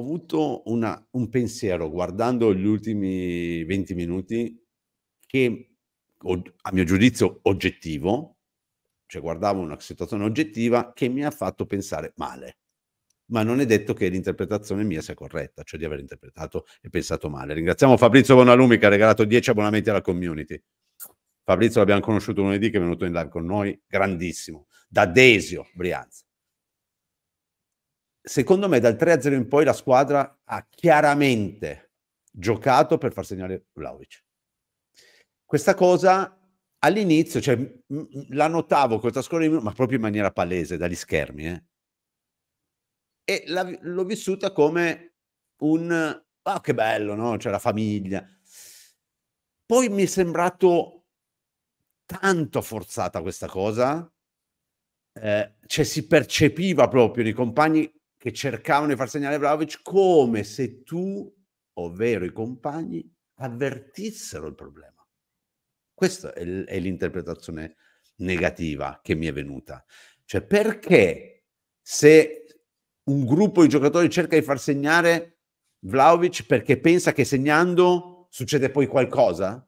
avuto una, un pensiero guardando gli ultimi 20 minuti che a mio giudizio oggettivo, cioè guardavo una situazione oggettiva che mi ha fatto pensare male. Ma non è detto che l'interpretazione mia sia corretta, cioè di aver interpretato e pensato male. Ringraziamo Fabrizio Bonalumi che ha regalato 10 abbonamenti alla community. Fabrizio l'abbiamo conosciuto lunedì che è venuto in live con noi, grandissimo, da Desio Brianza secondo me dal 3-0 a in poi la squadra ha chiaramente giocato per far segnare Vlaovic. Questa cosa all'inizio, cioè, la notavo col trascorrere dei minuti, ma proprio in maniera palese dagli schermi, eh. e la, l'ho vissuta come un ah, che bello, no? C'è cioè, la famiglia. Poi mi è sembrato tanto forzata questa cosa, eh, cioè si percepiva proprio nei compagni che cercavano di far segnare Vlaovic come se tu, ovvero i compagni, avvertissero il problema. Questa è, l- è l'interpretazione negativa che mi è venuta. Cioè perché se un gruppo di giocatori cerca di far segnare Vlaovic perché pensa che segnando succede poi qualcosa?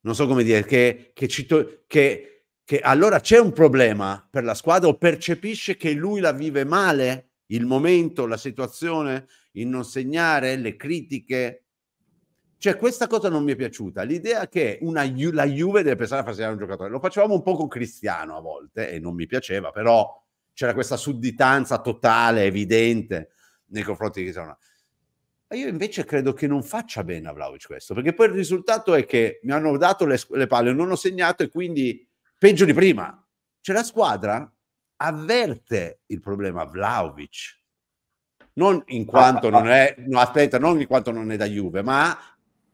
Non so come dire, che, che, to- che che allora c'è un problema per la squadra o percepisce che lui la vive male il momento, la situazione, il non segnare, le critiche. Cioè, questa cosa non mi è piaciuta. L'idea che una, la Juve deve pensare a far segnare un giocatore. Lo facevamo un po' con Cristiano a volte e non mi piaceva, però c'era questa sudditanza totale, evidente nei confronti di Cristiano. Ma io invece credo che non faccia bene a Vlaovic questo, perché poi il risultato è che mi hanno dato le, le palle, non ho segnato e quindi Peggio di prima, C'è cioè, la squadra avverte il problema Vlaovic, non in quanto non è, no, aspetta, non in quanto non è da Juve, ma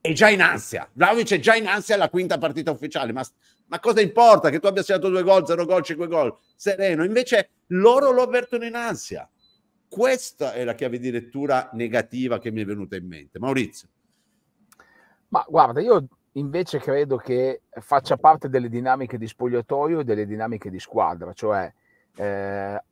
è già in ansia. Vlaovic è già in ansia alla quinta partita ufficiale, ma, ma cosa importa che tu abbia segnato due gol, zero gol, cinque gol, sereno. Invece loro lo avvertono in ansia. Questa è la chiave di lettura negativa che mi è venuta in mente. Maurizio. Ma guarda, io invece credo che faccia parte delle dinamiche di spogliatoio e delle dinamiche di squadra, cioè eh,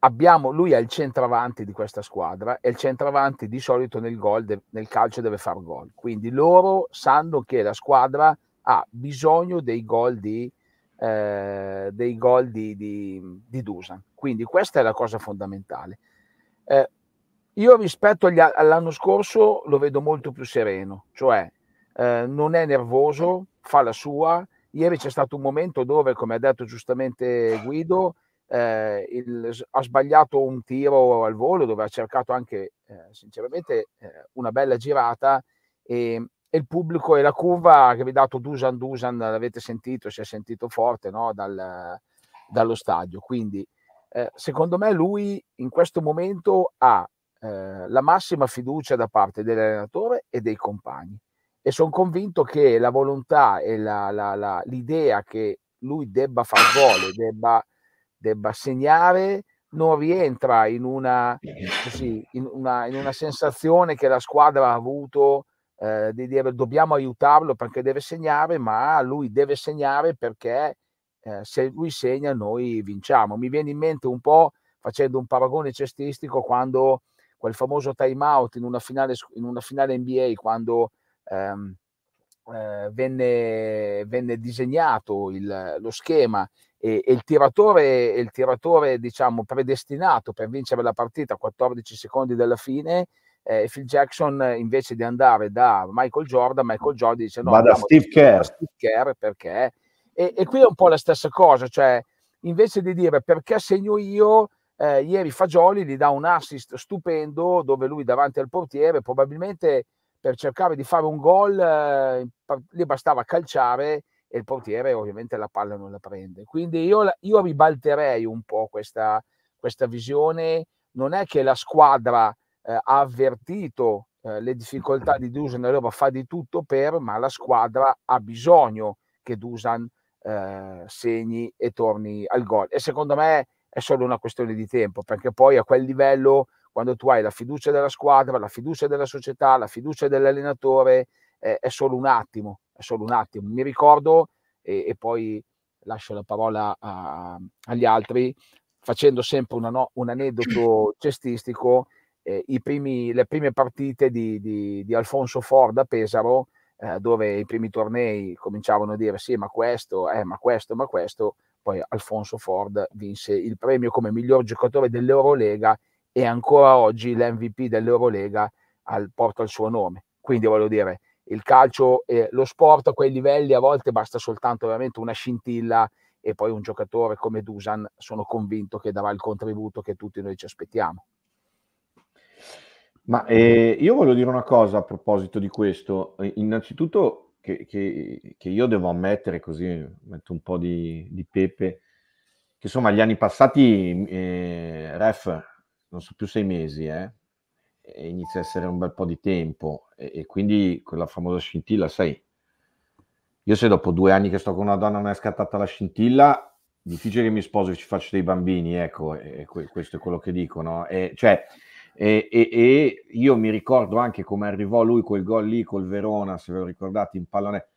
abbiamo, lui è il centravanti di questa squadra e il centravanti di solito nel, de, nel calcio deve far gol, quindi loro sanno che la squadra ha bisogno dei gol di, eh, dei gol di, di, di, Dusan, quindi questa è la cosa fondamentale. Eh, io rispetto agli, all'anno scorso lo vedo molto più sereno, cioè eh, non è nervoso, fa la sua. Ieri c'è stato un momento dove, come ha detto giustamente Guido, eh, il, ha sbagliato un tiro al volo dove ha cercato anche, eh, sinceramente, eh, una bella girata e, e, il pubblico e la curva che vi ha dato Dusan Dusan, l'avete sentito, si è sentito forte no? Dal, dallo stadio. Quindi, eh, secondo me, lui in questo momento ha la massima fiducia da parte dell'allenatore e dei compagni e sono convinto che la volontà e la, la, la, l'idea che lui debba far gol, debba, debba segnare, non rientra in una, così, in, una, in una, sensazione che la squadra ha avuto eh, di dire dobbiamo aiutarlo perché deve segnare, ma lui deve segnare perché eh, se lui segna noi vinciamo. Mi viene in mente un po' facendo un paragone cestistico quando quel famoso time out in una finale, in una finale NBA quando ehm, eh, venne, venne, disegnato il, lo schema e, e, il tiratore, il tiratore diciamo, predestinato per vincere la partita a 14 secondi dalla fine, eh, Phil Jackson invece di andare da Michael Jordan, Michael Jordan dice no, ma da Steve Kerr. Steve Kerr perché? E, e, qui è un po' la stessa cosa, cioè invece di dire perché segno io, eh, ieri Fagioli gli dà un assist stupendo dove lui davanti al portiere probabilmente per cercare di fare un gol, eh, bastava calciare e il portiere ovviamente la palla non la prende. Quindi io, io ribalterei un po' questa, questa, visione, non è che la squadra eh, ha avvertito eh, le difficoltà di Dusan, allora fa di tutto per, ma la squadra ha bisogno che Dusan eh, segni e torni al gol. E secondo me è solo una questione di tempo, perché poi a quel livello quando tu hai la fiducia della squadra, la fiducia della società, la fiducia dell'allenatore, eh, è solo un attimo, è solo un attimo. Mi ricordo, e, e poi lascio la parola a, agli altri, facendo sempre una, no, un aneddoto cestistico, eh, primi, le prime partite di, di, di Alfonso Ford a Pesaro, eh, dove i primi tornei cominciavano a dire sì, ma questo, eh, ma questo, ma questo, poi Alfonso Ford vinse il premio come miglior giocatore dell'Eurolega e ancora oggi l'MVP dell'Eurolega al, porta il suo nome. Quindi voglio dire, il calcio e lo sport a quei livelli a volte basta soltanto veramente una scintilla e poi un giocatore come Dusan sono convinto che darà il contributo che tutti noi ci aspettiamo. Ma eh, io voglio dire una cosa a proposito di questo. Eh, innanzitutto che, che, che io devo ammettere, così metto un po' di, di pepe, che insomma gli anni passati, eh, Ref, non so più sei mesi, eh? e inizia a essere un bel po' di tempo e, e quindi quella famosa scintilla, sai, io se dopo due anni che sto con una donna non è scattata la scintilla, difficile che mi sposo e ci faccio dei bambini, ecco, e questo è quello che dicono. E, cioè, e, e, e, io mi ricordo anche come arrivò lui quel gol lì col Verona, se ve lo ricordate, in pallone.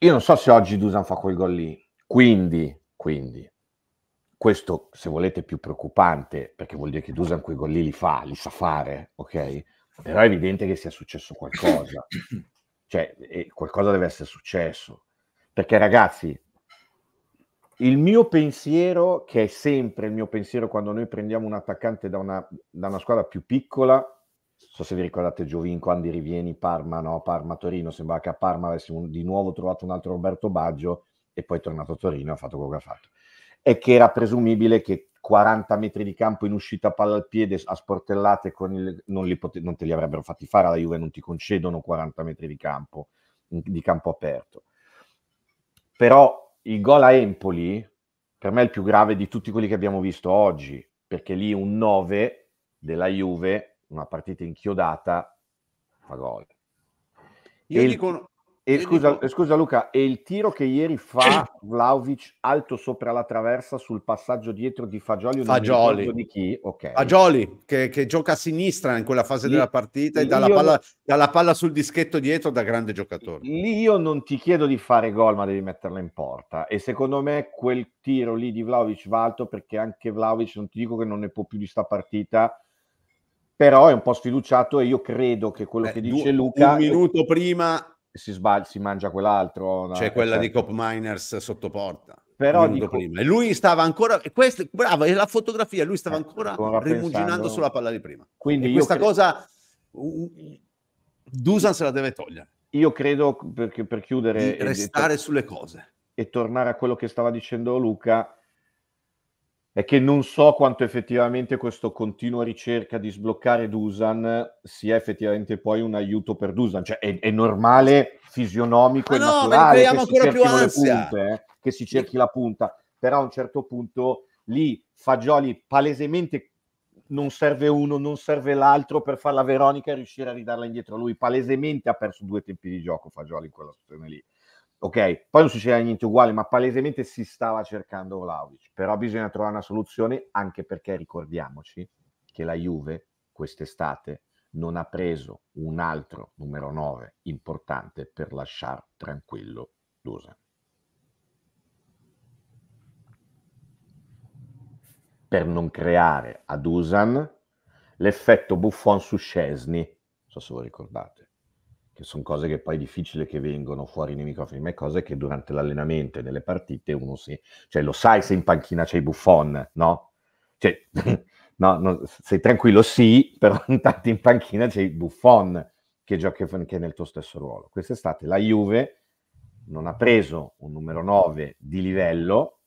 Io non so se oggi Dusan fa quel gol lì. Quindi, quindi questo se volete è più preoccupante perché vuol dire che Dusan quei gol lì li fa, li sa fare, ok? Però è evidente che sia successo qualcosa, cioè qualcosa deve essere successo, perché ragazzi, il mio pensiero, che è sempre il mio pensiero quando noi prendiamo un attaccante da una, da una squadra più piccola, non so se vi ricordate Giovin quando rivieni Parma, no? Parma-Torino, sembrava che a Parma avessimo di nuovo trovato un altro Roberto Baggio e poi è tornato a Torino e ha fatto quello che ha fatto è che era presumibile che 40 metri di campo in uscita palla al piede a sportellate con il, non, li pote, non te li avrebbero fatti fare alla Juve non ti concedono 40 metri di campo di campo aperto però il gol a Empoli per me è il più grave di tutti quelli che abbiamo visto oggi perché lì un 9 della Juve una partita inchiodata fa gol io e dico e scusa, eh, scusa, Luca, e il tiro che ieri fa Vlaovic alto sopra la traversa sul passaggio dietro di Fagioli, Fagioli. di chi? Okay. Fagioli che, che, gioca a sinistra in quella fase lì, della partita e dalla, io... palla, dalla palla sul dischetto dietro da grande giocatore. Lì io non ti chiedo di fare gol ma devi metterla in porta e secondo me quel tiro lì di Vlaovic va alto perché anche Vlaovic non ti dico che non ne può più di sta partita però è un po' sfiduciato e io credo che quello Beh, che dice Luca... Un minuto prima si sbaglia, si mangia quell'altro. C'è cioè quella cioè di Cop Miners sotto porta. Però dico... prima. E lui stava ancora, questo, brava, la fotografia, lui stava eh, ancora, ancora rimuginando sulla palla di prima. Quindi e questa cre... cosa Dusan se la deve togliere. Io credo, per, per chiudere... Di restare e, sulle cose. E tornare a quello che stava dicendo Luca, è che non so quanto effettivamente questa continua ricerca di sbloccare Dusan sia effettivamente poi un aiuto per Dusan, cioè è, è normale, fisionomico Ma e no, naturale che si, punte, eh? che si cerchi la punta, però a un certo punto lì Fagioli palesemente non serve uno, non serve l'altro per farla Veronica e riuscire a ridarla indietro a lui, palesemente ha perso due tempi di gioco Fagioli in quella situazione lì ok? Poi non succedeva niente uguale, ma palesemente si stava cercando Vlaovic, però bisogna trovare una soluzione anche perché ricordiamoci che la Juve quest'estate non ha preso un altro numero 9 importante per lasciare tranquillo Dusan. Per non creare a Dusan l'effetto buffon su Scesni, non so se lo ricordate che sono cose che poi è difficile che vengano fuori nei microfoni, ma è cose che durante l'allenamento e nelle partite uno si... cioè lo sai se in panchina c'è i buffon, no? Cioè, no, no, sei tranquillo sì, però intanto in panchina c'è i buffon che gioca anche nel tuo stesso ruolo. Quest'estate la Juve non ha preso un numero 9 di livello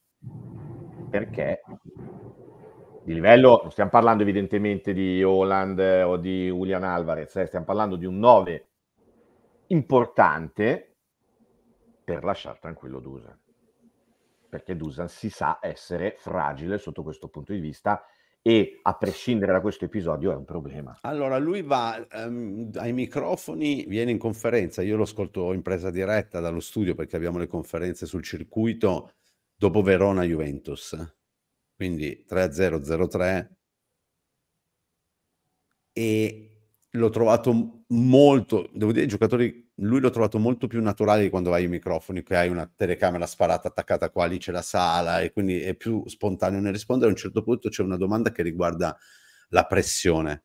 perché di livello non stiamo parlando evidentemente di Holland o di Julian Alvarez, eh, stiamo parlando di un 9 importante per lasciare tranquillo Dusan, perché Dusan si sa essere fragile sotto questo punto di vista e a prescindere da questo episodio è un problema. Allora lui va um, ai microfoni, viene in conferenza, io lo ascolto in presa diretta dallo studio perché abbiamo le conferenze sul circuito dopo Verona Juventus. Quindi 3-0-0-3 e l'ho trovato molto, devo dire, i giocatori, lui l'ho trovato molto più naturale di quando vai ai microfoni, che hai una telecamera sparata attaccata qua, lì c'è la sala e quindi è più spontaneo nel rispondere. A un certo punto c'è una domanda che riguarda la pressione.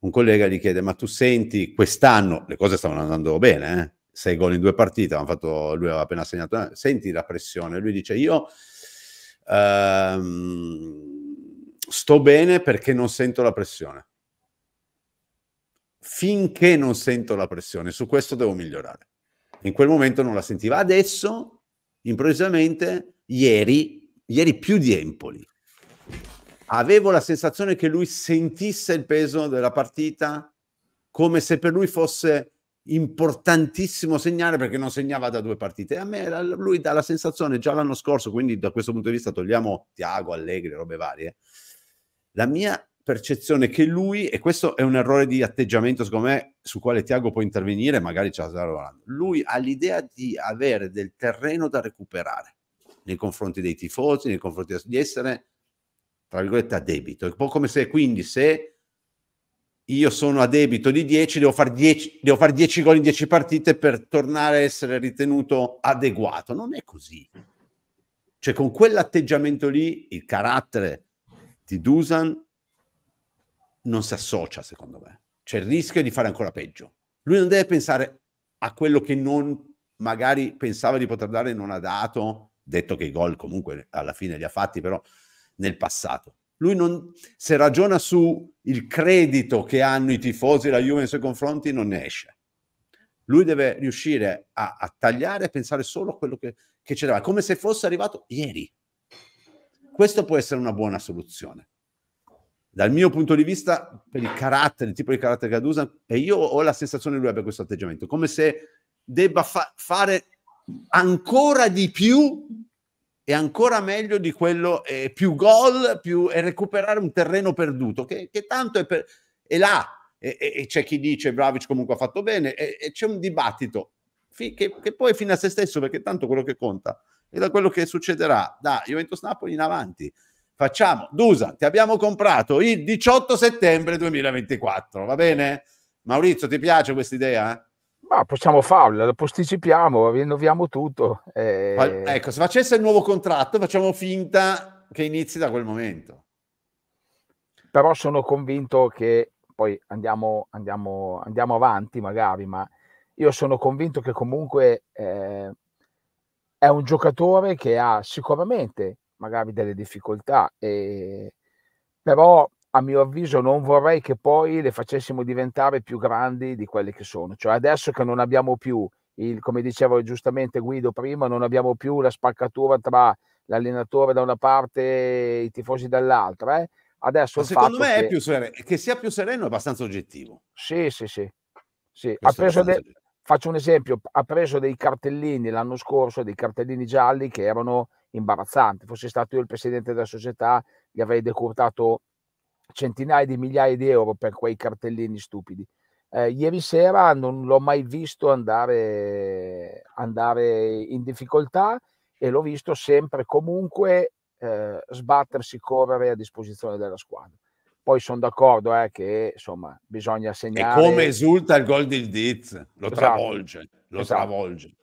Un collega gli chiede, ma tu senti quest'anno, le cose stavano andando bene, eh? sei gol in due partite, fatto, lui aveva appena segnato, eh, senti la pressione? Lui dice, io... Ehm, sto bene perché non sento la pressione finché non sento la pressione, su questo devo migliorare. In quel momento non la sentiva. Adesso, improvvisamente, ieri, ieri più di Empoli, avevo la sensazione che lui sentisse il peso della partita come se per lui fosse importantissimo segnare perché non segnava da due partite. A me lui dà la sensazione già l'anno scorso, quindi da questo punto di vista togliamo Tiago, Allegri, robe varie. La mia percezione che lui, e questo è un errore di atteggiamento, secondo me, su quale Tiago può intervenire, magari ce la sta lavorando. Lui ha l'idea di avere del terreno da recuperare nei confronti dei tifosi, nei confronti di essere, tra virgolette, a debito. È un po' come se quindi se io sono a debito di 10, devo fare 10, 10 gol in 10 partite per tornare a essere ritenuto adeguato. Non è così. Cioè con quell'atteggiamento lì, il carattere di Dusan non si associa, secondo me. C'è cioè, il rischio di fare ancora peggio. Lui non deve pensare a quello che non magari pensava di poter dare e non ha dato, detto che i gol comunque alla fine li ha fatti, però nel passato. Lui non, se ragiona sul credito che hanno i tifosi la Juve nei suoi confronti, non ne esce. Lui deve riuscire a, a tagliare e pensare solo a quello che, che c'era, come se fosse arrivato ieri. Questo può essere una buona soluzione dal mio punto di vista, per il carattere, il tipo di carattere che usa, e io ho la sensazione che lui abbia questo atteggiamento, come se debba fa- fare ancora di più e ancora meglio di quello, eh, più gol, più, e recuperare un terreno perduto, che, che tanto è, per, è là, e, e, e, c'è chi dice Bravic comunque ha fatto bene, e, e c'è un dibattito fi- che, che, poi è fine a se stesso, perché tanto quello che conta è da quello che succederà da Juventus Napoli in avanti facciamo. Dusa, ti abbiamo comprato il 18 settembre 2024, va bene? Maurizio, ti piace questa idea? Ma possiamo farla, lo posticipiamo, rinnoviamo tutto. E... Eh. Ecco, se facesse il nuovo contratto, facciamo finta che inizi da quel momento. Però sono convinto che poi andiamo, andiamo, andiamo avanti magari, ma io sono convinto che comunque eh, è un giocatore che ha sicuramente magari delle difficoltà, e... però a mio avviso non vorrei che poi le facessimo diventare più grandi di quelle che sono. Cioè adesso che non abbiamo più, il, come dicevo giustamente Guido prima, non abbiamo più la spaccatura tra l'allenatore da una parte e i tifosi dall'altra. Eh? Adesso secondo me che... è più sereno, che sia più sereno è abbastanza oggettivo. Sì, sì, sì. sì. Ha preso de... Faccio un esempio, ha preso dei cartellini l'anno scorso, dei cartellini gialli che erano imbarazzante. Fossi stato io il presidente della società, gli avrei decurtato centinaia di migliaia di euro per quei cartellini stupidi. Eh, ieri sera non l'ho mai visto andare, andare in difficoltà e l'ho visto sempre comunque eh, sbattersi, correre a disposizione della squadra. Poi sono d'accordo eh, che insomma, bisogna segnare. E come esulta il gol di Diz, lo esatto. travolge, lo esatto. travolge.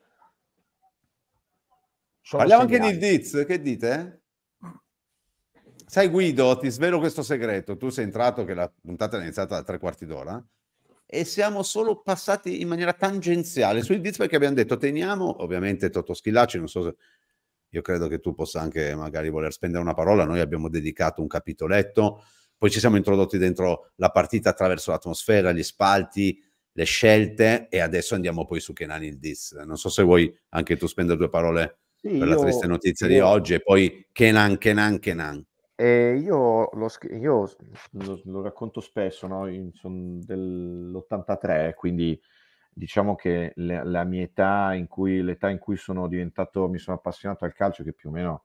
Sono Parliamo segnali. anche di Diz, che dite? Sai Guido, ti svelo questo segreto, tu sei entrato che la puntata è iniziata da tre quarti d'ora e siamo solo passati in maniera tangenziale sui Diz perché abbiamo detto teniamo ovviamente Toto Schilacci, non so se io credo che tu possa anche magari voler spendere una parola, noi abbiamo dedicato un capitoletto, poi ci siamo introdotti dentro la partita attraverso l'atmosfera, gli spalti, le scelte e adesso andiamo poi su Kenani il Diz. Non so se vuoi anche tu spendere due parole sì, per io, la triste notizia io, di oggi e poi Kenan, Kenan, Kenan. Eh, io, lo, io lo, lo, racconto spesso, no? sono dell'83, quindi diciamo che le, la mia età, in cui, l'età in cui sono diventato, mi sono appassionato al calcio, che più o meno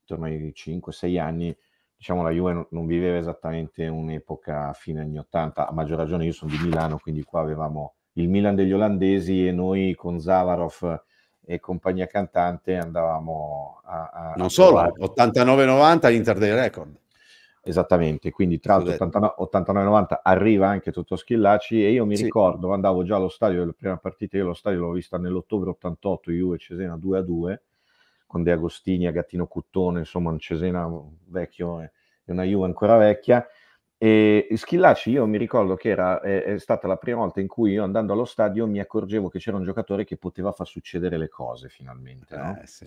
intorno ai 5-6 anni, diciamo la Juve non, non viveva esattamente un'epoca fine anni 80, a maggior ragione io sono di Milano, quindi qua avevamo il Milan degli olandesi e noi con Zavarov e compagnia cantante andavamo a... a non solo, 89-90 all'Inter dei record. Esattamente, quindi tra l'altro 89-90 arriva anche tutto Schillaci e io mi sì. ricordo, andavo già allo stadio della prima partita, io lo stadio l'ho vista nell'ottobre 88, Juve Cesena 2-2, con De Agostini, Agattino Cuttone, insomma un Cesena vecchio e una Juve ancora vecchia, e Schillaci, io mi ricordo che era, è, è, stata la prima volta in cui io andando allo stadio mi accorgevo che c'era un giocatore che poteva far succedere le cose finalmente. No? Eh, sì.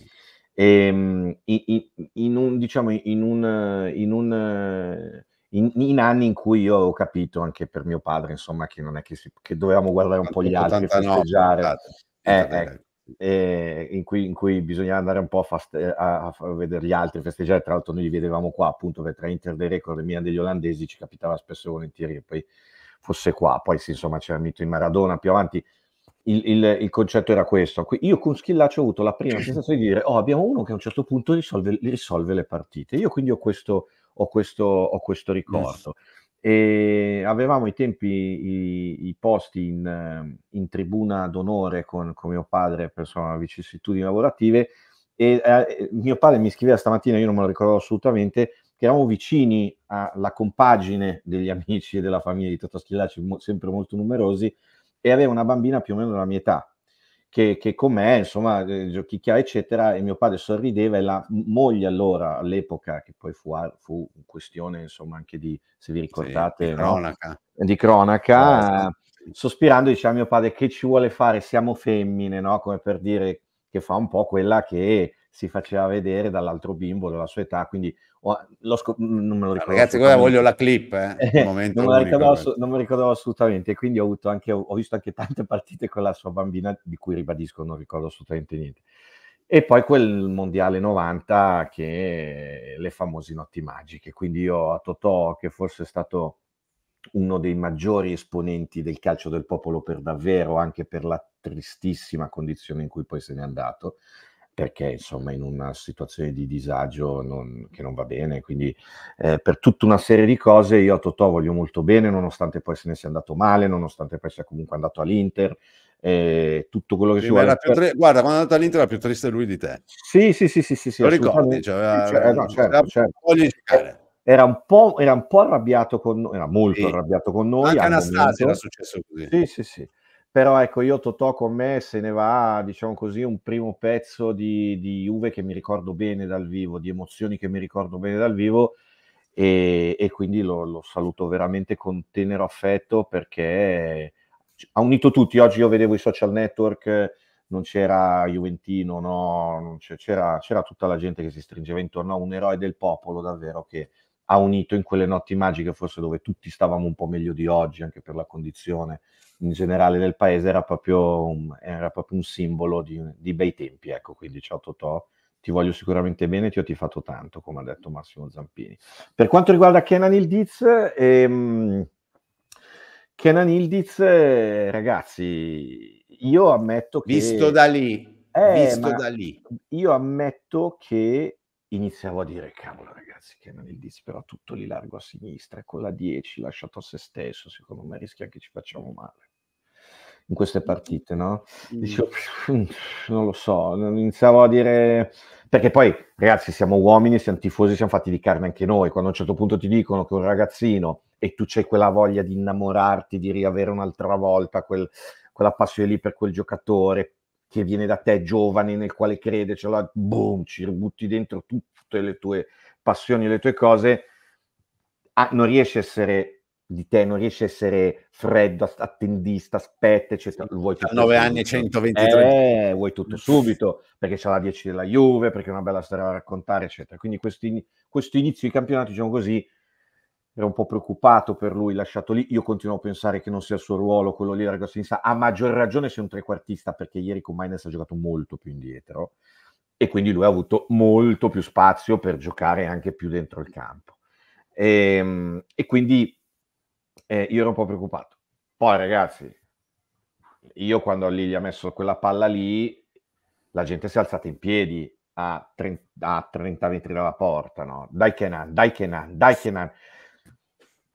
e, ehm, in, in, un, diciamo, in un, in un in, in, anni in cui io ho capito anche per mio padre, insomma, che non è che, si, che dovevamo guardare un po' gli altri, 89, festeggiare. 80, eh, Eh, eh, in, cui, in, cui, bisogna andare un po' a, faste- eh, a, a vedere gli altri festeggiare. Tra l'altro, noi li vedevamo qua appunto per tra Inter dei record e Milan degli olandesi. Ci capitava spesso e volentieri che poi fosse qua. Poi sì, insomma, c'era il mito in Maradona più avanti. Il, il, il, concetto era questo. Io con Schillaccio ho avuto la prima sensazione di dire: Oh, abbiamo uno che a un certo punto risolve, risolve le partite. Io quindi ho questo, ho questo, ho questo ricordo e avevamo i tempi i, i posti in, eh, in, tribuna d'onore con, con mio padre per insomma, vicissitudini lavorative e eh, mio padre mi scriveva stamattina, io non me lo ricordo assolutamente, che eravamo vicini alla compagine degli amici e della famiglia di Totò Schillacci, mo, sempre molto numerosi, e aveva una bambina più o meno della mia età che, che con me, insomma, eh, giochicchiava, eccetera, e mio padre sorrideva e la moglie allora, all'epoca, che poi fu, fu questione, insomma, anche di, se vi ricordate, sì, di cronaca, no? di cronaca certo, sì. sospirando diceva a mio padre che ci vuole fare, siamo femmine, no? Come per dire che fa un po' quella che si faceva vedere dall'altro bimbo della sua età, quindi Scop- mm, non me lo ricordo. Ragazzi, guarda, voglio la clip. Eh. non, me ricordavo, eh. assu- non me la ricordavo assolutamente. Quindi ho, avuto anche, ho visto anche tante partite con la sua bambina, di cui ribadisco, non ricordo assolutamente niente. E poi quel mondiale 90 che le famose notti magiche. Quindi io a Totò, che forse è stato uno dei maggiori esponenti del calcio del popolo per davvero, anche per la tristissima condizione in cui poi se n'è andato, perché insomma in una situazione di disagio non, che non va bene, quindi eh, per tutta una serie di cose io a Totò voglio molto bene, nonostante poi se ne sia andato male, nonostante poi sia comunque andato all'Inter, eh, tutto quello che sì, ci vuole. Tre... Guarda, quando è andato all'Inter era più triste lui di te. Sì, sì, sì, sì, sì, sì lo ricordi? Cioè, eh, certo, certo. Eh, era, un po', era un po' arrabbiato con noi, era molto arrabbiato con noi. Anche Anastasia era successo così. Sì, sì, sì però ecco io Totò con me se ne va diciamo così un primo pezzo di, di Juve che mi ricordo bene dal vivo di emozioni che mi ricordo bene dal vivo e, e quindi lo, lo, saluto veramente con tenero affetto perché ha unito tutti oggi io vedevo i social network non c'era Juventino no? c'era, c'era tutta la gente che si stringeva intorno a un eroe del popolo davvero che ha unito in quelle notti magiche, forse dove tutti stavamo un po' meglio di oggi, anche per la condizione in generale del paese, era proprio un, era proprio un simbolo di, di, bei tempi. Ecco, quindi ciao Totò, ti voglio sicuramente bene, ti ho tifato tanto, come ha detto Massimo Zampini. Per quanto riguarda Kenan Ildiz, ehm, Kenan Ildiz, ragazzi, io ammetto che... Visto da lì, eh, visto da lì. Io ammetto che iniziavo a dire, cavolo ragazzi, che non il disc però tutto lì largo a sinistra e con la 10 lasciato a se stesso, secondo me rischia che ci facciamo male in queste mm, mm. partite, no? Mm. Dicevo, non lo so, iniziavo a dire... Perché poi, ragazzi, siamo uomini, siamo tifosi, siamo fatti di carne anche noi. Quando a un certo punto ti dicono che un ragazzino e tu c'hai quella voglia di innamorarti, di riavere un'altra volta quel, quella passione lì per quel giocatore, che viene da te giovane, nel quale crede, ce l'ha, boom, ci butti dentro tutte le tue passioni, le tue cose, ah, non riesci a essere di te, non riesci a essere freddo, attendista, aspetta, eccetera. Vuoi tutto 9 subito. anni 123. Eh, vuoi tutto subito, perché c'è la 10 della Juve, perché è una bella storia da raccontare, eccetera. Quindi questo, questo inizio di campionato, diciamo così, era un po' preoccupato per lui lasciato lì. Io continuo a pensare che non sia il suo ruolo quello lì, la sinistra. A maggior ragione se è un trequartista, perché ieri con Miners ha giocato molto più indietro e quindi lui ha avuto molto più spazio per giocare anche più dentro il campo. E, ehm, e quindi eh, io ero un po' preoccupato. Poi ragazzi, io quando lì gli ha messo quella palla lì, la gente si è alzata in piedi a 30, a 30 metri dalla porta, no? Dai Kenan, dai Kenan, dai Kenan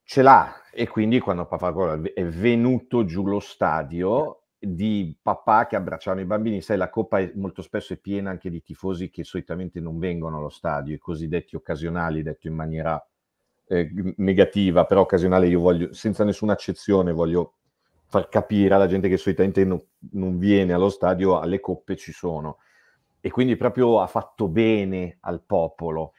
ce l'ha e quindi quando papà è venuto giù lo stadio di papà che abbracciavano i bambini, sai la coppa è, molto spesso è piena anche di tifosi che solitamente non vengono allo stadio, i cosiddetti occasionali, detto in maniera eh, negativa, però occasionale io voglio, senza nessuna accezione, voglio far capire alla gente che solitamente non, non viene allo stadio, alle coppe ci sono. E quindi proprio ha fatto bene al popolo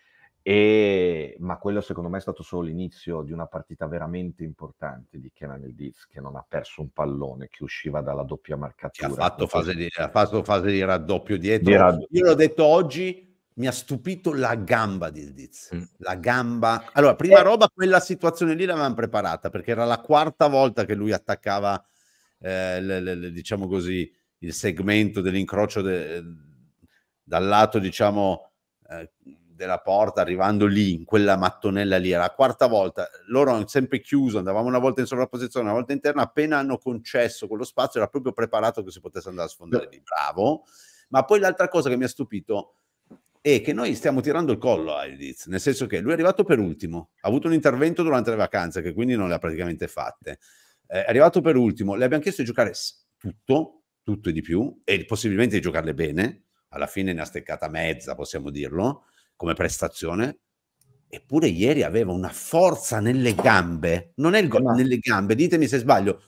e, ma quello secondo me è stato solo l'inizio di una partita veramente importante di Kenan Diz che non ha perso un pallone che usciva dalla doppia marcatura ha fatto, fase di, ha fatto fase di, raddoppio dietro di raddoppio. io l'ho detto oggi mi ha stupito la gamba di Diz. mm. la gamba allora prima eh. roba quella situazione lì l'avevamo preparata perché era la quarta volta che lui attaccava eh, le, le, le, diciamo così il segmento dell'incrocio de, dal lato diciamo eh, della porta arrivando lì in quella mattonella lì era la quarta volta loro hanno sempre chiuso andavamo una volta in sovrapposizione una volta interna appena hanno concesso quello spazio era proprio preparato che si potesse andare a sfondare lì bravo ma poi l'altra cosa che mi ha stupito è che noi stiamo tirando il collo a Edith nel senso che lui è arrivato per ultimo ha avuto un intervento durante le vacanze che quindi non le ha praticamente fatte eh, è arrivato per ultimo le abbiamo chiesto di giocare tutto tutto e di più e possibilmente di giocarle bene alla fine ne ha steccata mezza, possiamo dirlo, come prestazione, eppure ieri aveva una forza nelle gambe, non è il gol, no. nelle gambe, ditemi se sbaglio,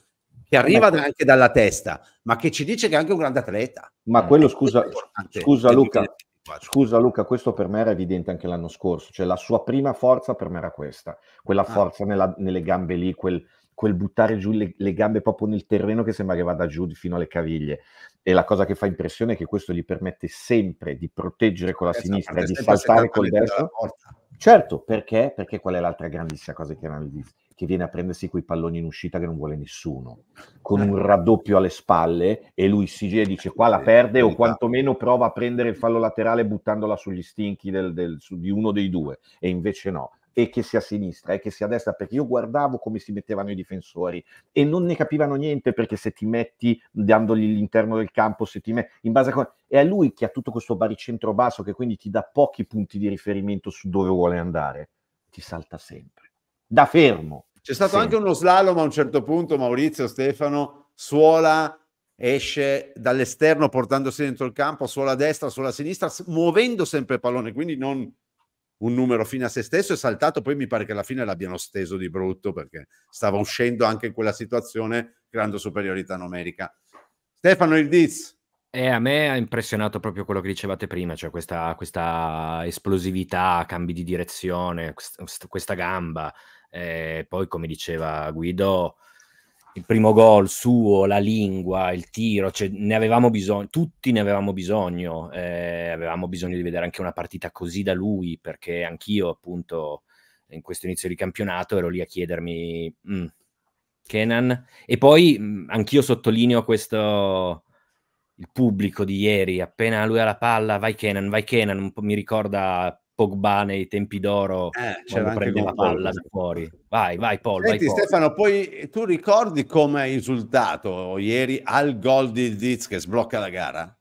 che arriva anche dalla testa, ma che ci dice che è anche un grande atleta. Ma eh, quello, scusa, scusa Luca, scusa Luca, questo per me era evidente anche l'anno scorso, cioè la sua prima forza per me era questa, quella ah. forza nella, nelle gambe lì, quel, quel buttare giù le, le, gambe proprio nel terreno che sembra che vada giù fino alle caviglie. E la cosa che fa impressione è che questo gli permette sempre di proteggere con la esatto, sinistra e di saltare col destro. Certo, perché? Perché qual è l'altra grandissima cosa che analizza? Che viene a prendersi quei palloni in uscita che non vuole nessuno, con un eh. raddoppio alle spalle e lui si gira e dice qua la perde o quantomeno prova a prendere il fallo laterale buttandola sugli stinchi del, del, su, di uno dei due e invece no e che sia a sinistra e che sia a destra, perché io guardavo come si mettevano i difensori e non ne capivano niente perché se ti metti dandogli l'interno del campo, se ti metti in base a cosa... È a lui che ha tutto questo baricentro basso che quindi ti dà pochi punti di riferimento su dove vuole andare, ti salta sempre. Da fermo. C'è stato sempre. anche uno slalom a un certo punto, Maurizio, Stefano, Suola esce dall'esterno portandosi dentro il campo, suola a destra, suola a sinistra, muovendo sempre il pallone, quindi non un numero fine a se stesso, è saltato, poi mi pare che alla fine l'abbiano steso di brutto perché stava uscendo anche in quella situazione creando superiorità numerica. Stefano il Diz. E eh, a me ha impressionato proprio quello che dicevate prima, cioè questa, questa esplosività, cambi di direzione, questa, questa gamba. Eh, poi, come diceva Guido, il primo gol suo, la lingua, il tiro, cioè, ne avevamo bisogno, tutti ne avevamo bisogno, eh, avevamo bisogno di vedere anche una partita così da lui, perché anch'io appunto in questo inizio di campionato ero lì a chiedermi mm, Kenan e poi mh, mm, anch'io sottolineo questo il pubblico di ieri, appena lui ha la palla, vai Kenan, vai Kenan, un po' mi ricorda Pogba nei tempi d'oro eh, c'era prende la palla da fuori. Vai, vai Paul. Senti vai, Paul. Stefano, poi tu ricordi come hai insultato ieri al gol di Diz che sblocca la gara?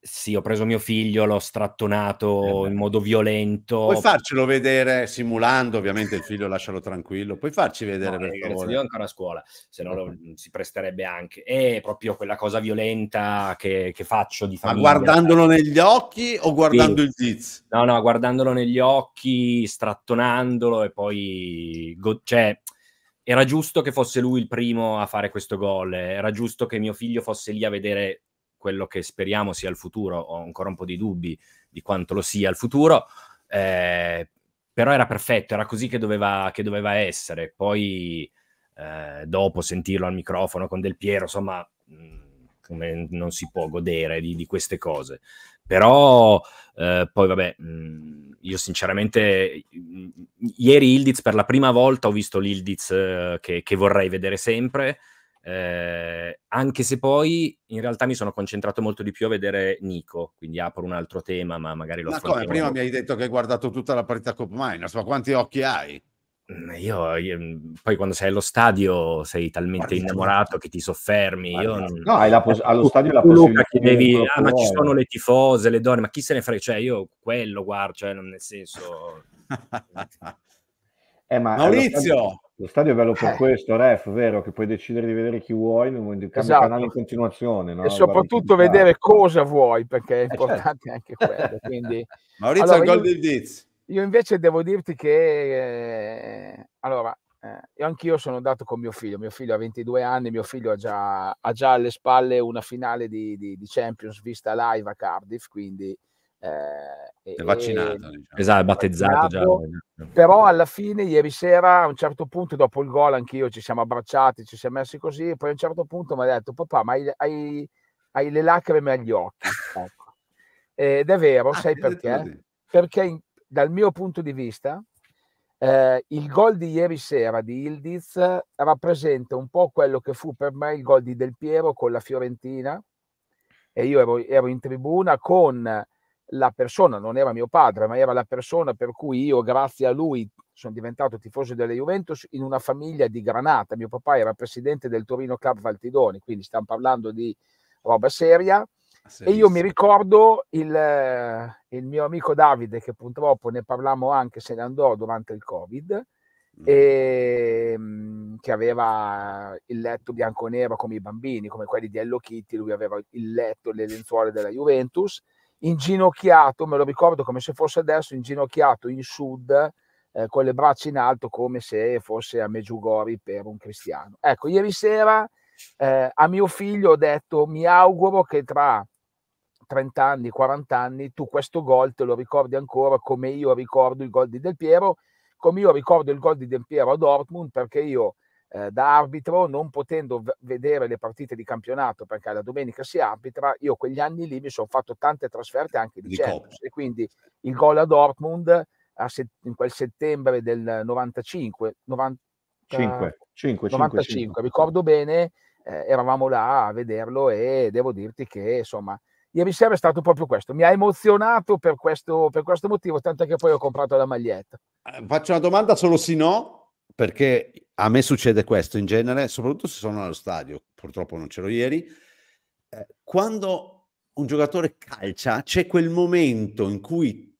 sì, ho preso mio figlio, l'ho strattonato eh in modo violento. Puoi farcelo vedere, simulando ovviamente il figlio, lascialo tranquillo. Puoi farci vedere no, per eh, favore. Io ancora a scuola, se no mm, si presterebbe anche. È proprio quella cosa violenta che, che faccio di famiglia. Ma guardandolo negli occhi o guardando sì. il ziz? No, no, guardandolo negli occhi, strattonandolo e poi... Go- cioè, era giusto che fosse lui il primo a fare questo gol, eh. era giusto che mio figlio fosse lì a vedere quello che speriamo sia il futuro, ho ancora un po' di dubbi di quanto lo sia il futuro, eh, però era perfetto, era così che doveva, che doveva essere. Poi eh, dopo sentirlo al microfono con Del Piero, insomma, mh, mm, non si può godere di, di queste cose. Però eh, poi vabbè, mh, mm, io sinceramente, mh, mm, ieri Ildiz per la prima volta ho visto l'Ildiz eh, che, che vorrei vedere sempre eh, anche se poi in realtà mi sono concentrato molto di più a vedere Nico, quindi apro un altro tema, ma magari lo affrontiamo. Ma come, prima mi hai detto che hai guardato tutta la partita Cop Miners, ma quanti occhi hai? Mm, io, io, mm, poi quando sei allo stadio sei talmente Guarda, innamorato che ti soffermi. Io non... No, hai la pos- allo stadio la possibilità. Luca chiedevi, ah, ma ci sono le tifose, le donne, ma chi se ne frega? Cioè, io quello guardo, cioè, nel senso. eh, ma Maurizio! Lo stadio è bello per eh. questo, ref, vero? Che puoi decidere di vedere chi vuoi nel momento cambi esatto. canale in continuazione. No? E soprattutto vedere cosa vuoi, perché è importante eh, certo. anche quello. Quindi... Maurizio, allora, gol io, di Diz. Io invece devo dirti che... Eh, allora, eh, anch'io sono andato con mio figlio. Mio figlio ha 22 anni, mio figlio ha già, ha già alle spalle una finale di, di, di Champions vista live a Cardiff, quindi eh, è vaccinato, e, diciamo. esatto, battezzato. già. Però alla fine, ieri sera, a un certo punto, dopo il gol, anch'io ci siamo abbracciati, ci siamo messi così. Poi a un certo punto mi ha detto: Papà, ma hai, hai, hai le lacrime agli occhi. Ecco. Ed è vero, ah, sai perché? Perché in, dal mio punto di vista, eh, il gol di ieri sera di Ildiz rappresenta un po' quello che fu per me il gol di Del Piero con la Fiorentina. E io ero, ero in tribuna con la persona, non era mio padre, ma era la persona per cui io, grazie a lui, sono diventato tifoso della Juventus in una famiglia di Granata. Mio papà era presidente del Torino Club Valtidoni, quindi stiamo parlando di roba seria. E io mi ricordo il, il, mio amico Davide, che purtroppo ne parlammo anche, se ne andò durante il Covid, mm. e, ehm, che aveva il letto bianco-nero come i bambini, come quelli di Hello Kitty, lui aveva il letto, le lenzuola della Juventus inginocchiato, me lo ricordo come se fosse adesso, inginocchiato in sud eh, con le braccia in alto come se fosse a Meggiugori per un cristiano. Ecco, ieri sera eh, a mio figlio ho detto mi auguro che tra 30 anni, 40 anni tu questo gol te lo ricordi ancora come io ricordo il gol di Del Piero, come io ricordo il gol di Del Piero a Dortmund perché io eh, da arbitro, non potendo v- vedere le partite di campionato perché la domenica si arbitra, io quegli anni lì mi sono fatto tante trasferte anche di, di Champions Coppa. e quindi il gol a Dortmund a set- in quel settembre del 95, 90, 5, 5, 95, 5. ricordo bene, eh, eravamo là a vederlo e devo dirti che insomma ieri sera è stato proprio questo. Mi ha emozionato per questo, per questo motivo, tanto che poi ho comprato la maglietta. Eh, faccio una domanda solo sì no perché a me succede questo in genere, soprattutto se sono allo stadio, purtroppo non ce l'ho ieri, eh, quando un giocatore calcia c'è quel momento in cui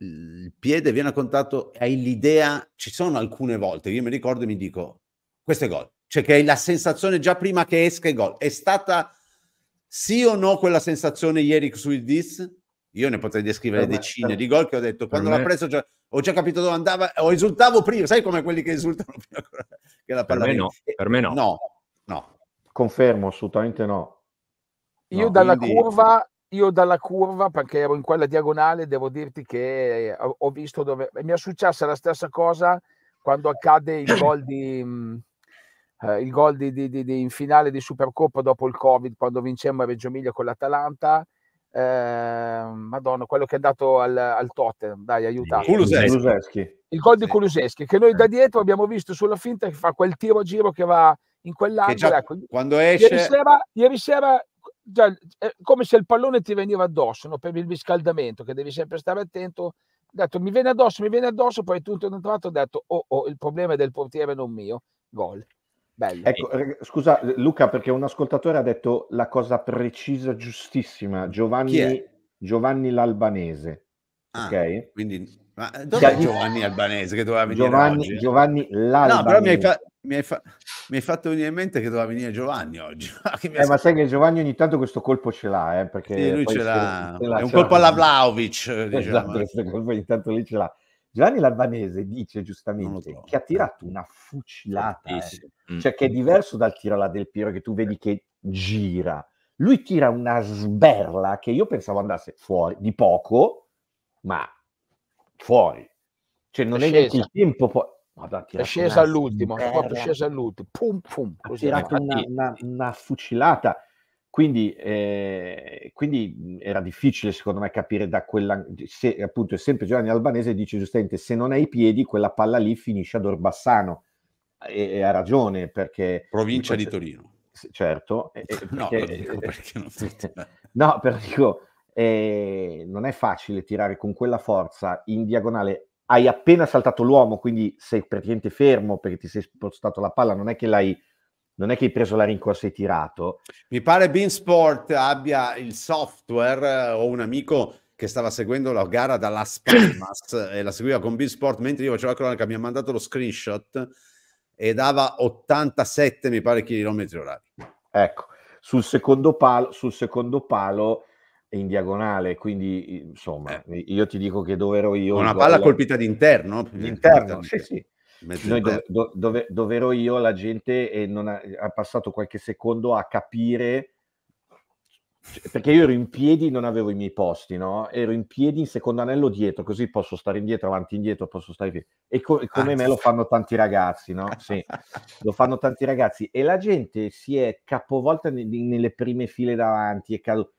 il piede viene a contatto e hai l'idea, ci sono alcune volte, io mi ricordo e mi dico, questo è gol, cioè che hai la sensazione già prima che esca il gol, è stata sì o no quella sensazione ieri sui dis? Io ne potrei descrivere per decine me, per, di gol che ho detto quando l'ha preso... Già ho già capito dove andava, eh, o esultavo prima, sai come quelli che esultano prima che la palla. Per me no, per me no. No, no. Confermo, assolutamente no. Io no, dalla quindi... curva io dalla curva, perché ero in quella diagonale, devo dirti che eh, ho visto dove... Mi è successa la stessa cosa quando accade il gol di... Mm, eh, il gol di, di, di, in finale di Supercoppa dopo il Covid, quando vincemmo a Reggio Emilia con l'Atalanta, Ehm, Madonna, quello che è andato al, al Tottenham, dai, aiutate. Il gol di Kuluseschi, che noi da eh. dietro abbiamo visto sulla finta che fa quel tiro a giro che va in quell'angolo. Ecco. Quando esce... Ieri sera, ieri sera già, è come se il pallone ti veniva addosso no? per il riscaldamento, che devi sempre stare attento. Detto, mi viene addosso, mi viene addosso, poi tutto in un altro ho detto, oh, oh, il problema è del portiere, non mio. Gol. Bello. Ecco, scusa Luca, perché un ascoltatore ha detto la cosa precisa, giustissima. Giovanni, Giovanni l'Albanese. Ah, ok? Quindi ma dov'è Giovanni Albanese che doveva venire Giovanni, oggi? Giovanni l'Albanese. No, però mi hai, fa- mi, hai fa- mi hai, fatto venire in mente che doveva venire Giovanni oggi. eh, ma sai che Giovanni ogni tanto questo colpo ce l'ha, eh, perché sì, lui ce l'ha. ce l'ha. È un colpo alla Vlaovic, eh, esatto, diciamo. Esatto, questo colpo ogni tanto lì ce l'ha. Giovanni L'Albanese dice giustamente so, che ha eh. tirato una fucilata, eh. Mm. cioè che è diverso dal tiro alla del Piero che tu vedi che gira. Lui tira una sberla che io pensavo andasse fuori di poco, ma fuori. Cioè non è, è neanche il tempo poi... Madonna, è scesa all'ultimo, è scesa all'ultimo. Pum, pum, ha tirato una, una, una fucilata quindi, eh, quindi, mhmm, era difficile secondo me capire da quella, se appunto è sempre Giovanni Albanese dice giustamente se non hai i piedi quella palla lì finisce ad Orbassano e, e ha ragione perché... Provincia di Torino. Certo. E, no, perché, dico perché non no, però dico, eh, non è facile tirare con quella forza in diagonale. Hai appena saltato l'uomo, quindi sei praticamente fermo perché ti sei spostato la palla, non è che l'hai non è che hai preso la rincorsa e tirato. Mi pare Beansport abbia il software, ho eh, un amico che stava seguendo la gara dalla Spalmas e la seguiva con Beansport mentre io facevo la cronaca, mi ha mandato lo screenshot e dava 87, mi pare, km orari. Ecco, sul secondo palo, sul secondo palo in diagonale, quindi insomma, eh. io ti dico che dove ero io... Una palla colpita d'interno? D'interno, sì, sì. Noi dove, do, dove, dove, ero io, la gente eh, ha, ha, passato qualche secondo a capire, cioè, perché io ero in piedi, non avevo i miei posti, no? Ero in piedi in secondo anello dietro, così posso stare indietro, avanti, indietro, posso stare indietro. E, co- e come Anzi. me lo fanno tanti ragazzi, no? Sì, lo fanno tanti ragazzi. E la gente si è capovolta ne- nelle prime file davanti, è caduta.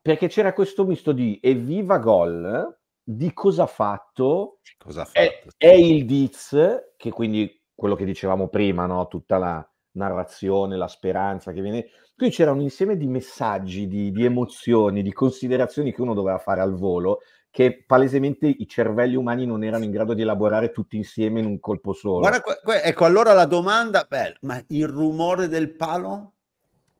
Perché c'era questo misto di evviva gol, di cosa ha fatto, cosa ha fatto è, è, il Diz, che quindi quello che dicevamo prima, no? tutta la narrazione, la speranza che viene... Qui c'era un insieme di messaggi, di, di emozioni, di considerazioni che uno doveva fare al volo, che palesemente i cervelli umani non erano in grado di elaborare tutti insieme in un colpo solo. Guarda, ecco allora la domanda, beh, ma il rumore del palo?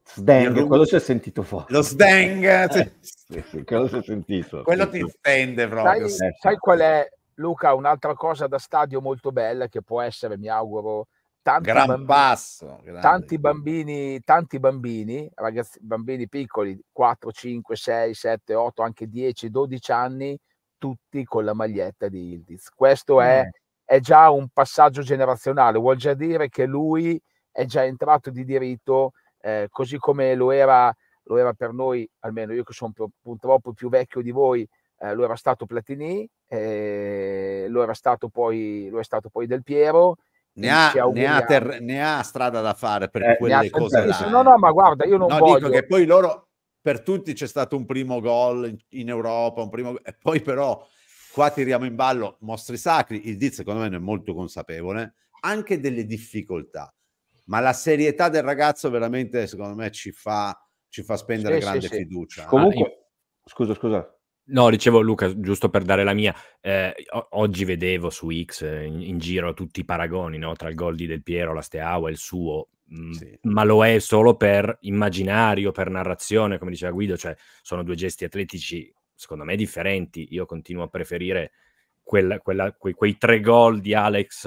Sdeng, quello si è sentito fuori. Lo Sdeng, eh, sì, sì, quello si è sentito. Quello ti stende proprio. Sai, eh, sai qual è, Luca, un'altra cosa da stadio molto bella che può essere, mi auguro, tanti, bambini, basso, tanti bambini, tanti bambini, ragazzi, bambini piccoli, 4, 5, 6, 7, 8, anche 10, 12 anni, tutti con la maglietta di Ildiz. Questo mm. è già un passaggio generazionale, vuol già dire che lui è già entrato di diritto eh, così come lo era, lo era, per noi, almeno io che sono purtroppo più vecchio di voi, eh, lo era stato Platini, eh, lo, era stato poi, lo è stato poi Del Piero, ne ha, ne, ha ter, ne ha, strada da fare per eh, quelle cose là. No, no, eh. ma guarda, io non no, voglio... dico che poi loro per tutti c'è stato un primo gol in, in Europa, un primo e poi però qua tiriamo in ballo mostri sacri, il Diz secondo me ne è molto consapevole anche delle difficoltà ma la serietà del ragazzo veramente secondo me ci fa, ci fa spendere sì, grande sì, fiducia. Eh. Comunque, eh? scusa, scusa. No, dicevo Luca, giusto per dare la mia, eh, oggi vedevo su X in, in giro tutti i paragoni no? tra il gol di Del Piero, la Steaua e il suo, mm, sì. ma lo è solo per immaginario, per narrazione, come diceva Guido, cioè sono due gesti atletici secondo me differenti. Io continuo a preferire quella, quella, quei, quei, tre gol di Alex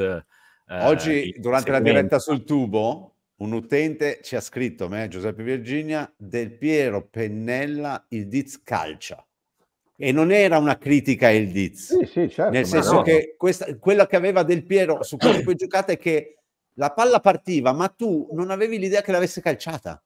Oggi, eh, durante la diretta sul tubo, un utente ci ha scritto, me, Giuseppe Virginia, Del Piero Pennella, il Diz calcia. E non era una critica il Diz. Sì, sì, certo, nel senso no. che questa, quello che aveva Del Piero su cui poi giocate è che la palla partiva, ma tu non avevi l'idea che l'avesse calciata.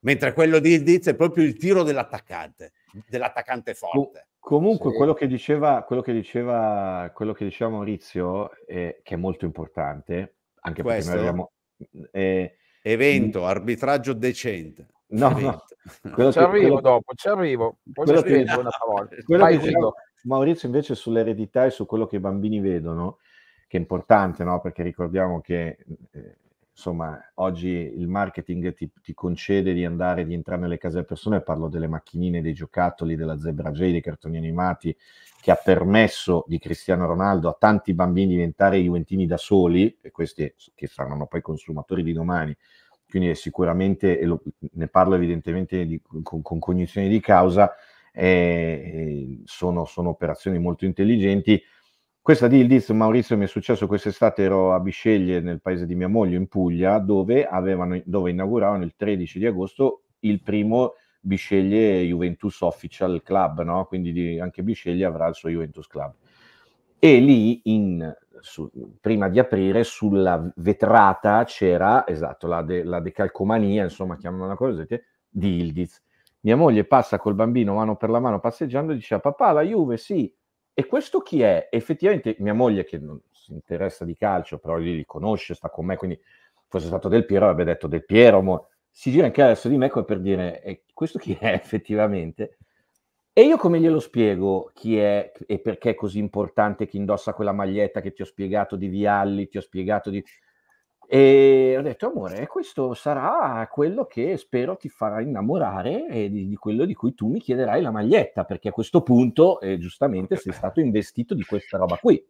Mentre quello di Diz è proprio il tiro dell'attaccante, dell'attaccante forte. Comunque, sì. quello, che diceva, quello, che diceva, quello che diceva Maurizio, eh, che è molto importante, anche Questo? perché noi abbiamo... Mm, eh, Evento, in... arbitraggio decente. No, no. Quello ci che, arrivo quello... dopo, ci arrivo. Poi quello che... una parola. quello Vai, che Maurizio invece sull'eredità e su quello che i bambini vedono, che è importante, no? perché ricordiamo che eh, insomma, oggi il marketing ti, ti, concede di andare, di entrare nelle case delle persone, parlo delle macchinine, dei giocattoli, della Zebra J, dei cartoni animati, che ha permesso di Cristiano Ronaldo a tanti bambini di diventare juventini da soli, e questi che saranno poi consumatori di domani, quindi sicuramente, e lo, ne parlo evidentemente di, con, con, cognizione di causa, eh, sono, sono operazioni molto intelligenti, questa di Ildiz, Maurizio, mi è successo quest'estate, ero a Bisceglie, nel paese di mia moglie, in Puglia, dove, avevano, dove inauguravano il 13 di agosto il primo Bisceglie Juventus Official Club, no? quindi di, anche Bisceglie avrà il suo Juventus Club. E lì, in, su, prima di aprire, sulla vetrata c'era, esatto, la, de, la decalcomania, insomma, chiamano una cosa, di Ildiz. Mia moglie passa col bambino mano per la mano passeggiando e dice a papà la Juve, sì, e questo chi è? Effettivamente mia moglie, che non si interessa di calcio, però lì li conosce, sta con me, quindi fosse stato Del Piero avrebbe detto Del Piero, mo, si gira anche adesso di me come per dire eh, questo chi è effettivamente? E io come glielo spiego chi è e perché è così importante chi indossa quella maglietta che ti ho spiegato di Vialli, ti ho spiegato di... E ho detto, amore, questo sarà quello che spero ti farà innamorare e di, di quello di cui tu mi chiederai la maglietta, perché a questo punto, eh, giustamente, sei stato investito di questa roba qui.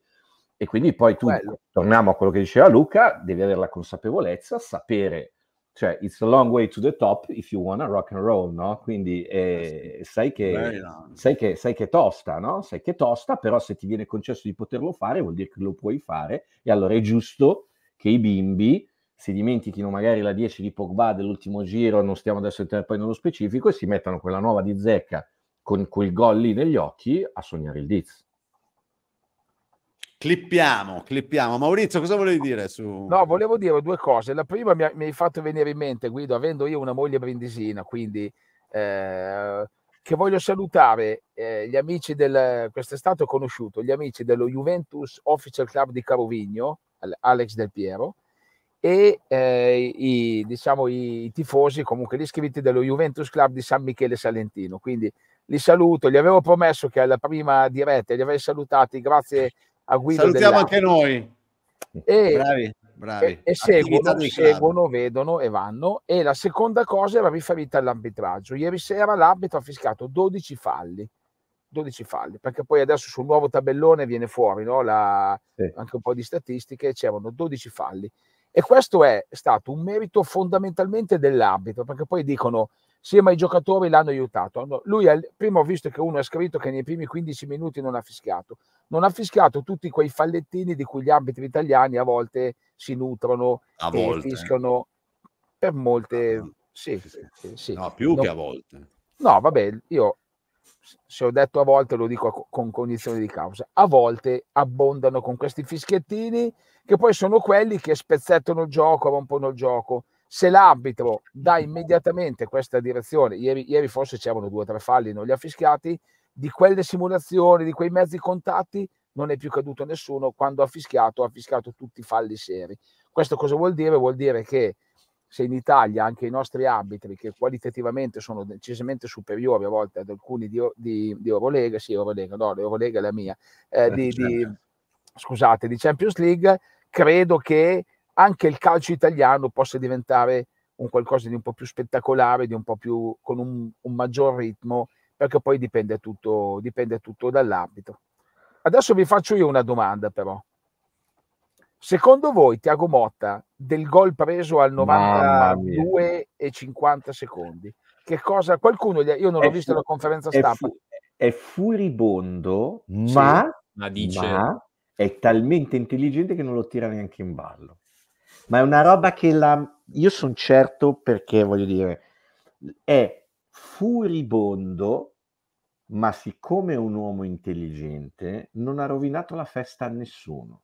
E quindi poi tu, Bello. torniamo a quello che diceva Luca, devi avere la consapevolezza, sapere, cioè, it's a long way to the top if you wanna rock and roll, no? Quindi eh, eh sai, che, sai, che, sai che tosta, no? Sai che tosta, però se ti viene concesso di poterlo fare, vuol dire che lo puoi fare e allora è giusto che i bimbi si dimentichino magari la 10 di Pogba dell'ultimo giro, non stiamo adesso entrando poi nello specifico, e si mettano quella nuova di Zecca con quel gol lì negli occhi a sognare il Diz. Clippiamo, clippiamo. Maurizio, cosa volevi dire su... No, volevo dire due cose. La prima mi, ha, mi hai fatto venire in mente, Guido, avendo io una moglie brindisina, quindi eh, che voglio salutare eh, gli amici del... quest'estate ho conosciuto gli amici dello Juventus Official Club di Carovigno, Alex Del Piero e eh, i, diciamo, i tifosi, comunque gli iscritti dello Juventus Club di San Michele Salentino. Quindi li saluto, gli avevo promesso che alla prima diretta li avrei salutati, grazie a Guido. Salutiamo anche noi. E, bravi, bravi. E, e seguono, seguono, vedono e vanno. E la seconda cosa era riferita all'arbitraggio. Ieri sera l'arbitro ha fiscato 12 falli 12 falli, perché poi adesso sul nuovo tabellone viene fuori no? La, sì. anche un po' di statistiche, c'erano 12 falli. E questo è stato un merito fondamentalmente dell'arbitro, perché poi dicono sì, ma i giocatori l'hanno aiutato. No, lui, è, prima ho visto che uno ha scritto che nei primi 15 minuti non ha fischiato, non ha fischiato tutti quei fallettini di cui gli arbitri italiani a volte si nutrono a e volte. fischiano per molte... Ah, sì, sì, sì. No, più no. che a volte. No, vabbè, io se ho detto a volte lo dico con cognizione di causa, a volte abbondano con questi fischiettini che poi sono quelli che spezzettano il gioco, rompono il gioco. Se l'arbitro dà immediatamente questa direzione, ieri, ieri forse c'erano due o tre falli, non li ha fischiati, di quelle simulazioni, di quei mezzi contatti, non è più caduto nessuno. Quando ha fischiato, ha fischiato tutti i falli seri. Questo cosa vuol dire? Vuol dire che se in Italia anche i nostri arbitri, che qualitativamente sono decisamente superiori a volte ad alcuni di, di, di Eurolega, sì, Eurolega, no, Eurolega è la mia, eh, eh di, di, scusate, di Champions League, credo che anche il calcio italiano possa diventare un qualcosa di un po' più spettacolare, di un po' più, con un, un maggior ritmo, perché poi dipende tutto, dipende tutto dall'arbitro. Adesso vi faccio io una domanda però. Secondo voi, Tiago Motta, del gol preso al 92 e 50 secondi, che cosa qualcuno, io non l'ho è visto la conferenza stampa. È, fu- è furibondo, sì, ma, dice... ma è talmente intelligente che non lo tira neanche in ballo. Ma è una roba che la... io sono certo perché, voglio dire, è furibondo, ma siccome è un uomo intelligente, non ha rovinato la festa a nessuno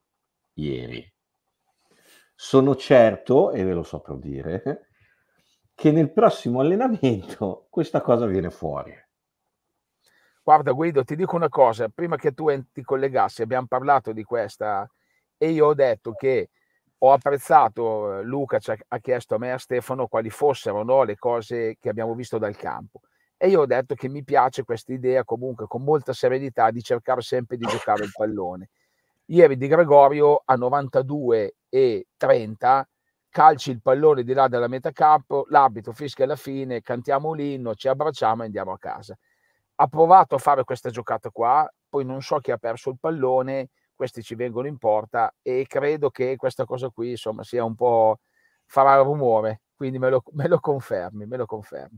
ieri. Sono certo, e ve lo so per dire, che nel prossimo allenamento questa cosa viene fuori. Guarda Guido, ti dico una cosa, prima che tu ti collegassi abbiamo parlato di questa e io ho detto che ho apprezzato, eh, Luca ci ha chiesto a me e a Stefano quali fossero no, le cose che abbiamo visto dal campo e io ho detto che mi piace questa idea comunque con molta serenità di cercare sempre di giocare il pallone Ieri Di Gregorio a 92 e 30 calci il pallone di là della metà campo, l'abito fischia alla fine, cantiamo l'inno, ci abbracciamo e andiamo a casa. Ha provato a fare questa giocata qua, poi non so chi ha perso il pallone, questi ci vengono in porta e credo che questa cosa qui insomma sia un po' farà rumore, quindi me lo, me lo confermi, me lo confermi.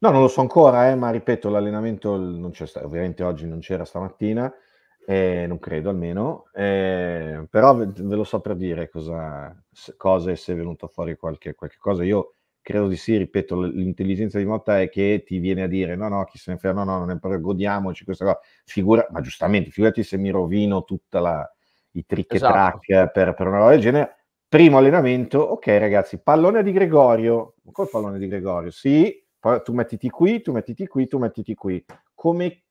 No, non lo so ancora, eh, ma ripeto, l'allenamento non c'è stato, ovviamente oggi non c'era stamattina, eh, non credo almeno, eh, però ve, ve, lo so per dire cosa, se, cosa e se è venuto fuori qualche, qualche, cosa. Io credo di sì, ripeto, l'intelligenza di Motta è che ti viene a dire no, no, chi se ne frega, no, no, non è proprio, godiamoci questa cosa. Figura, ma giustamente, figurati se mi rovino tutta la, i trick esatto. track per, per, una roba del genere. Primo allenamento, ok ragazzi, pallone di Gregorio, col pallone di Gregorio, sì, tu mettiti qui, tu mettiti qui, tu mettiti qui. Come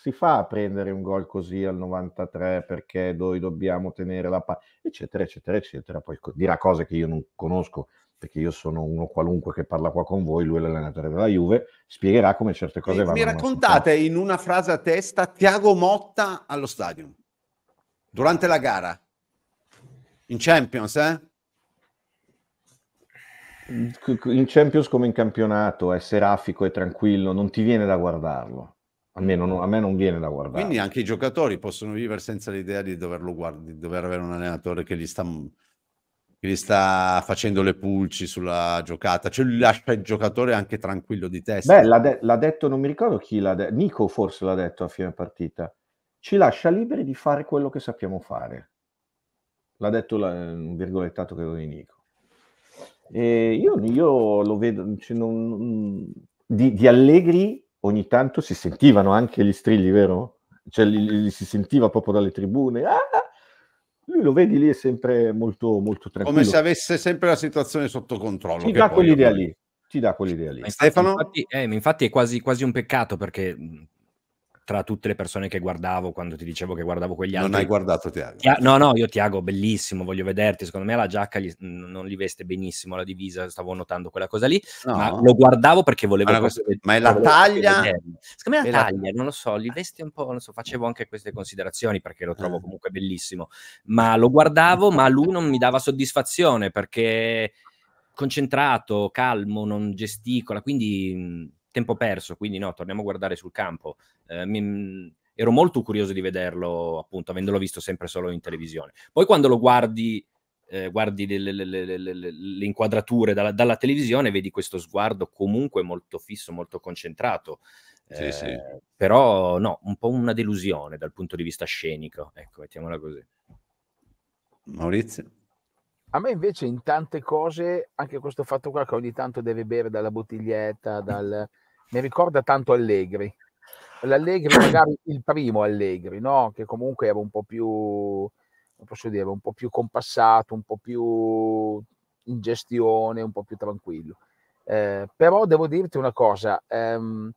si fa a prendere un gol così al 93 perché noi dobbiamo tenere la palla, eccetera, eccetera, eccetera. Poi dirà cose che io non conosco perché io sono uno qualunque che parla qua con voi, lui è l'allenatore della Juve, spiegherà come certe cose vanno. Mi raccontate in una frase a testa Tiago Motta allo stadio, durante la gara, in Champions, eh? In Champions come in campionato è serafico e tranquillo, non ti viene da guardarlo. A me, non, a me, non, viene da guardare. Quindi anche i giocatori possono vivere senza l'idea di doverlo guardare, di dover avere un allenatore che gli sta, che gli sta facendo le pulci sulla giocata, cioè lui lascia il giocatore anche tranquillo di testa. Beh, l'ha, de- l'ha detto, non mi ricordo chi l'ha detto, Nico forse l'ha detto a fine partita, ci lascia liberi di fare quello che sappiamo fare. L'ha detto la, un virgolettato credo di Nico. E io, io lo vedo, cioè non, di, di Allegri ogni tanto si sentivano anche gli strilli, vero? Cioè li, li si sentiva proprio dalle tribune. Ah! Lui lo vedi lì è sempre molto, molto tranquillo. Come se avesse sempre la situazione sotto controllo. Ti dà quell'idea lì. Ti dà quell'idea lì. Stefano? Infatti, eh, infatti è quasi, quasi un peccato perché tra tutte le persone che guardavo quando ti dicevo che guardavo quegli anni. Non hai guardato Tiago? Ti, no, no, io Tiago, bellissimo, voglio vederti. Secondo me la giacca gli, non li veste benissimo, la divisa, stavo notando quella cosa lì, no. ma lo guardavo perché volevo... Ma, questo, ma è la taglia? Secondo me la taglia, non lo so, li ah. veste un po', non so, facevo anche queste considerazioni perché lo trovo eh. comunque bellissimo, ma lo guardavo, ma lui non mi dava soddisfazione perché concentrato, calmo, non gesticola, quindi tempo perso, quindi no, torniamo a guardare sul campo. Eh, mi, mhmm, ero molto curioso di vederlo, appunto, avendolo visto sempre solo in televisione. Poi quando lo guardi, eh, guardi le, le, le, le inquadrature dalla, dalla, televisione, vedi questo sguardo comunque molto fisso, molto concentrato. Sì, sì. Eh, però no, un po' una delusione dal punto di vista scenico, ecco, mettiamola così. Maurizio? A me invece in tante cose, anche questo fatto qua che ogni tanto deve bere dalla bottiglietta, dal... mi ricorda tanto Allegri. L'Allegri, magari il primo Allegri, no? che comunque era un po' più, posso dire, un po' più compassato, un po' più in gestione, un po' più tranquillo. Eh, però devo dirti una cosa, ehm,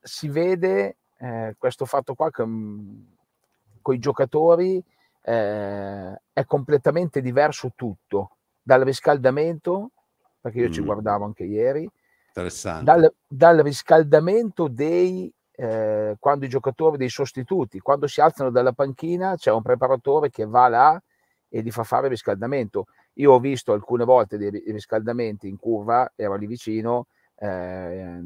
si vede eh, questo fatto qua mm, con i giocatori eh, è completamente diverso tutto, dal riscaldamento, perché io mm. ci guardavo anche ieri, dal, dal, riscaldamento dei, eh, quando i giocatori dei sostituti, quando si alzano dalla panchina c'è un preparatore che va là e gli fa fare il riscaldamento. Io ho visto alcune volte dei riscaldamenti in curva, ero lì vicino, eh,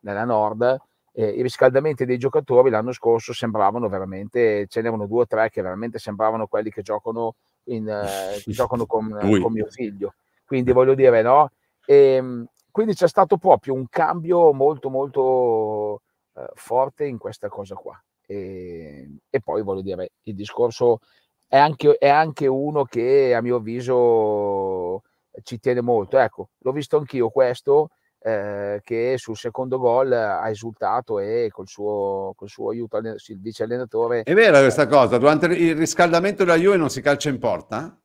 nella nord, eh, i riscaldamenti dei giocatori l'anno scorso sembravano veramente, ce n'erano due o tre che veramente sembravano quelli che giocano, in, eh, che giocano con, con, mio figlio. Quindi voglio dire, no? E, ehm, quindi c'è stato proprio un cambio molto, molto eh, forte in questa cosa qua. E, ehm, e, poi voglio dire, il discorso è anche, è anche uno che a mio avviso ci tiene molto. Ecco, l'ho visto anch'io questo eh, che sul secondo gol ha esultato e col suo, col suo aiuto il vice allenatore. È vera eh, questa cosa, durante il riscaldamento della Juve non si calcia in porta?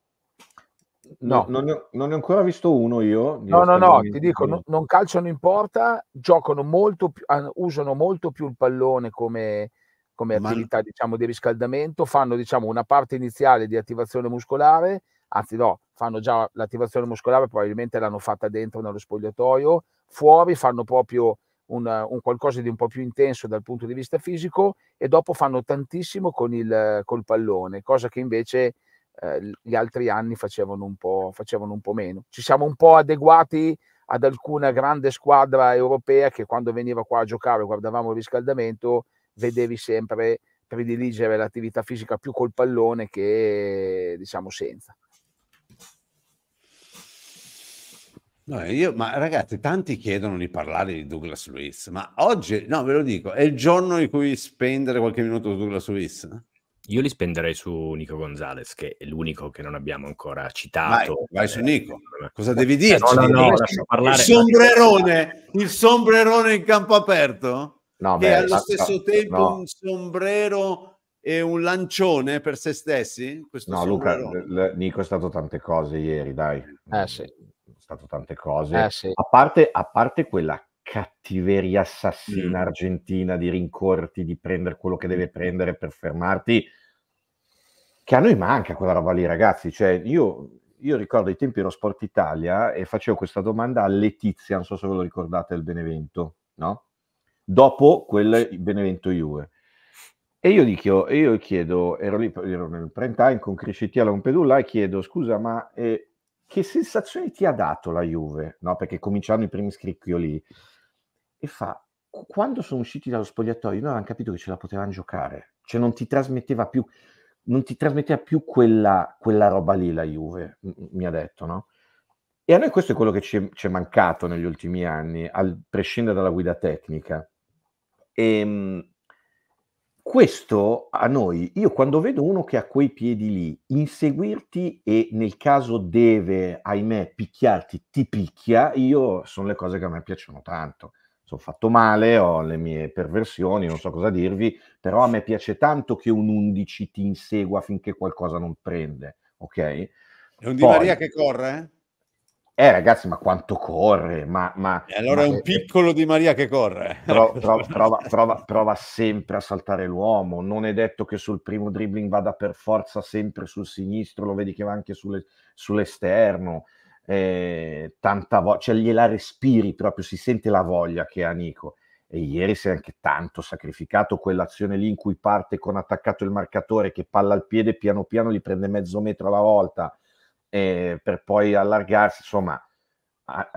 No, non ne, ho, non ne, ho, ancora visto uno io. No, no, no, ti dico, non, non calciano in porta, giocano molto più, ah, usano molto più il pallone come, come attività Ma... diciamo, di riscaldamento, fanno diciamo, una parte iniziale di attivazione muscolare anzi no, fanno già l'attivazione muscolare, probabilmente l'hanno fatta dentro nello spogliatoio, fuori fanno proprio un, un, qualcosa di un po' più intenso dal punto di vista fisico e dopo fanno tantissimo con il col pallone, cosa che invece eh, gli altri anni facevano un, facevano un po' meno. Ci siamo un po' adeguati ad alcuna grande squadra europea che quando veniva qua a giocare, guardavamo il riscaldamento, vedevi sempre prediligere l'attività fisica più col pallone che diciamo senza. No, io, ma ragazzi, tanti chiedono di parlare di Douglas Luiz, ma oggi, no, ve lo dico, è il giorno in cui spendere qualche minuto su Douglas Luiz? Io li spenderei su Nico Gonzalez, che è l'unico che non abbiamo ancora citato. Vai, vai su Nico. Eh, cosa devi dirci? No, no, no, lascia parlare. Il sombrerone, il sombrerone in campo aperto? No, beh, che allo stesso tempo no. un sombrero e un lancione per se stessi? no, sombrero. Luca, l- l- Nico è stato tante cose ieri, dai. Eh sì stato tante cose, eh, sì. a, parte, a parte quella cattiveria assassina mm. argentina di rincorti, di prendere quello che deve mm. prendere per fermarti, che a noi manca quella roba lì, ragazzi. Cioè, io, io ricordo ai tempi ero Sport Italia e facevo questa domanda a Letizia, non so se ve lo ricordate, del Benevento, no? Dopo quel Benevento Juve. E io, dico, io chiedo, ero lì ero nel prime time con Crescitiala Lampedulla e chiedo, scusa, ma eh, che sensazioni ti ha dato la Juve? No, perché cominciavano i primi scricchioli e fa quando sono usciti dallo spogliatoio noi avevamo capito che ce la potevano giocare, cioè non ti trasmetteva più, ti trasmetteva più quella, quella, roba lì la Juve, mi ha detto, no? E a noi questo è quello che ci è, ci è mancato negli ultimi anni, a prescindere dalla guida tecnica. E, ehm, questo a noi, io quando vedo uno che ha quei piedi lì, inseguirti e nel caso deve, ahimè, picchiarti, ti picchia, io sono le cose che a me piacciono tanto. Sono fatto male, ho le mie perversioni, non so cosa dirvi, però a me piace tanto che un 11 ti insegua finché qualcosa non prende, ok? È un Di Poi, Maria che corre? Eh? Eh ragazzi, ma quanto corre? Ma, ma e allora ma, è un eh, eh. piccolo eh, Di Maria che corre. Prova, prova, prova, prova, sempre a saltare l'uomo. Non è detto che sul primo dribbling vada per forza sempre sul sinistro, lo vedi che va anche sulle, sull'esterno. Eh, tanta voce, cioè gliela respiri proprio, si sente la voglia che ha Nico. E ieri si è anche tanto sacrificato quell'azione lì in cui parte con attaccato il marcatore che palla al piede, piano piano gli prende mezzo metro alla volta eh, per poi allargarsi, insomma,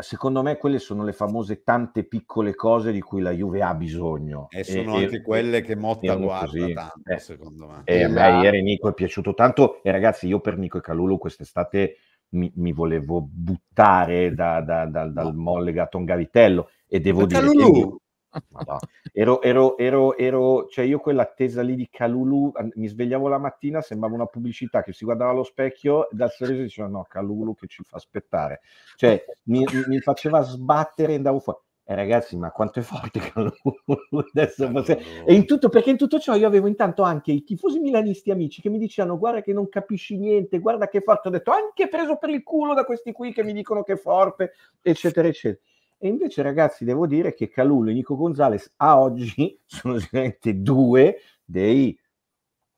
secondo me quelle sono le famose tante piccole cose di cui la Juve ha bisogno e sono e, anche e, quelle che Motta diciamo guarda così. Eh. tanto eh, secondo me eh, a la... ieri Nico è piaciuto tanto e ragazzi io per Nico e Calulu quest'estate mi, mi volevo buttare da, da, da, dal molle gattongavitello e devo dire Calulu, Ero, ero, ero, ero, cioè io quell'attesa lì di Calulu, mi svegliavo la mattina, sembrava una pubblicità che si guardava allo specchio e dal sorriso diceva no, Calulu che ci fa aspettare. Cioè mi, mi faceva sbattere e andavo fuori. Eh, ragazzi, ma quanto è forte Calulu adesso. Eh, e in tutto, perché in tutto ciò io avevo intanto anche i tifosi milanisti amici che mi dicevano guarda che non capisci niente, guarda che forte. Ho detto anche preso per il culo da questi qui che mi dicono che è forte, eccetera, eccetera. E invece, ragazzi, devo dire che Calulu e Nico Gonzalez a oggi sono sicuramente due dei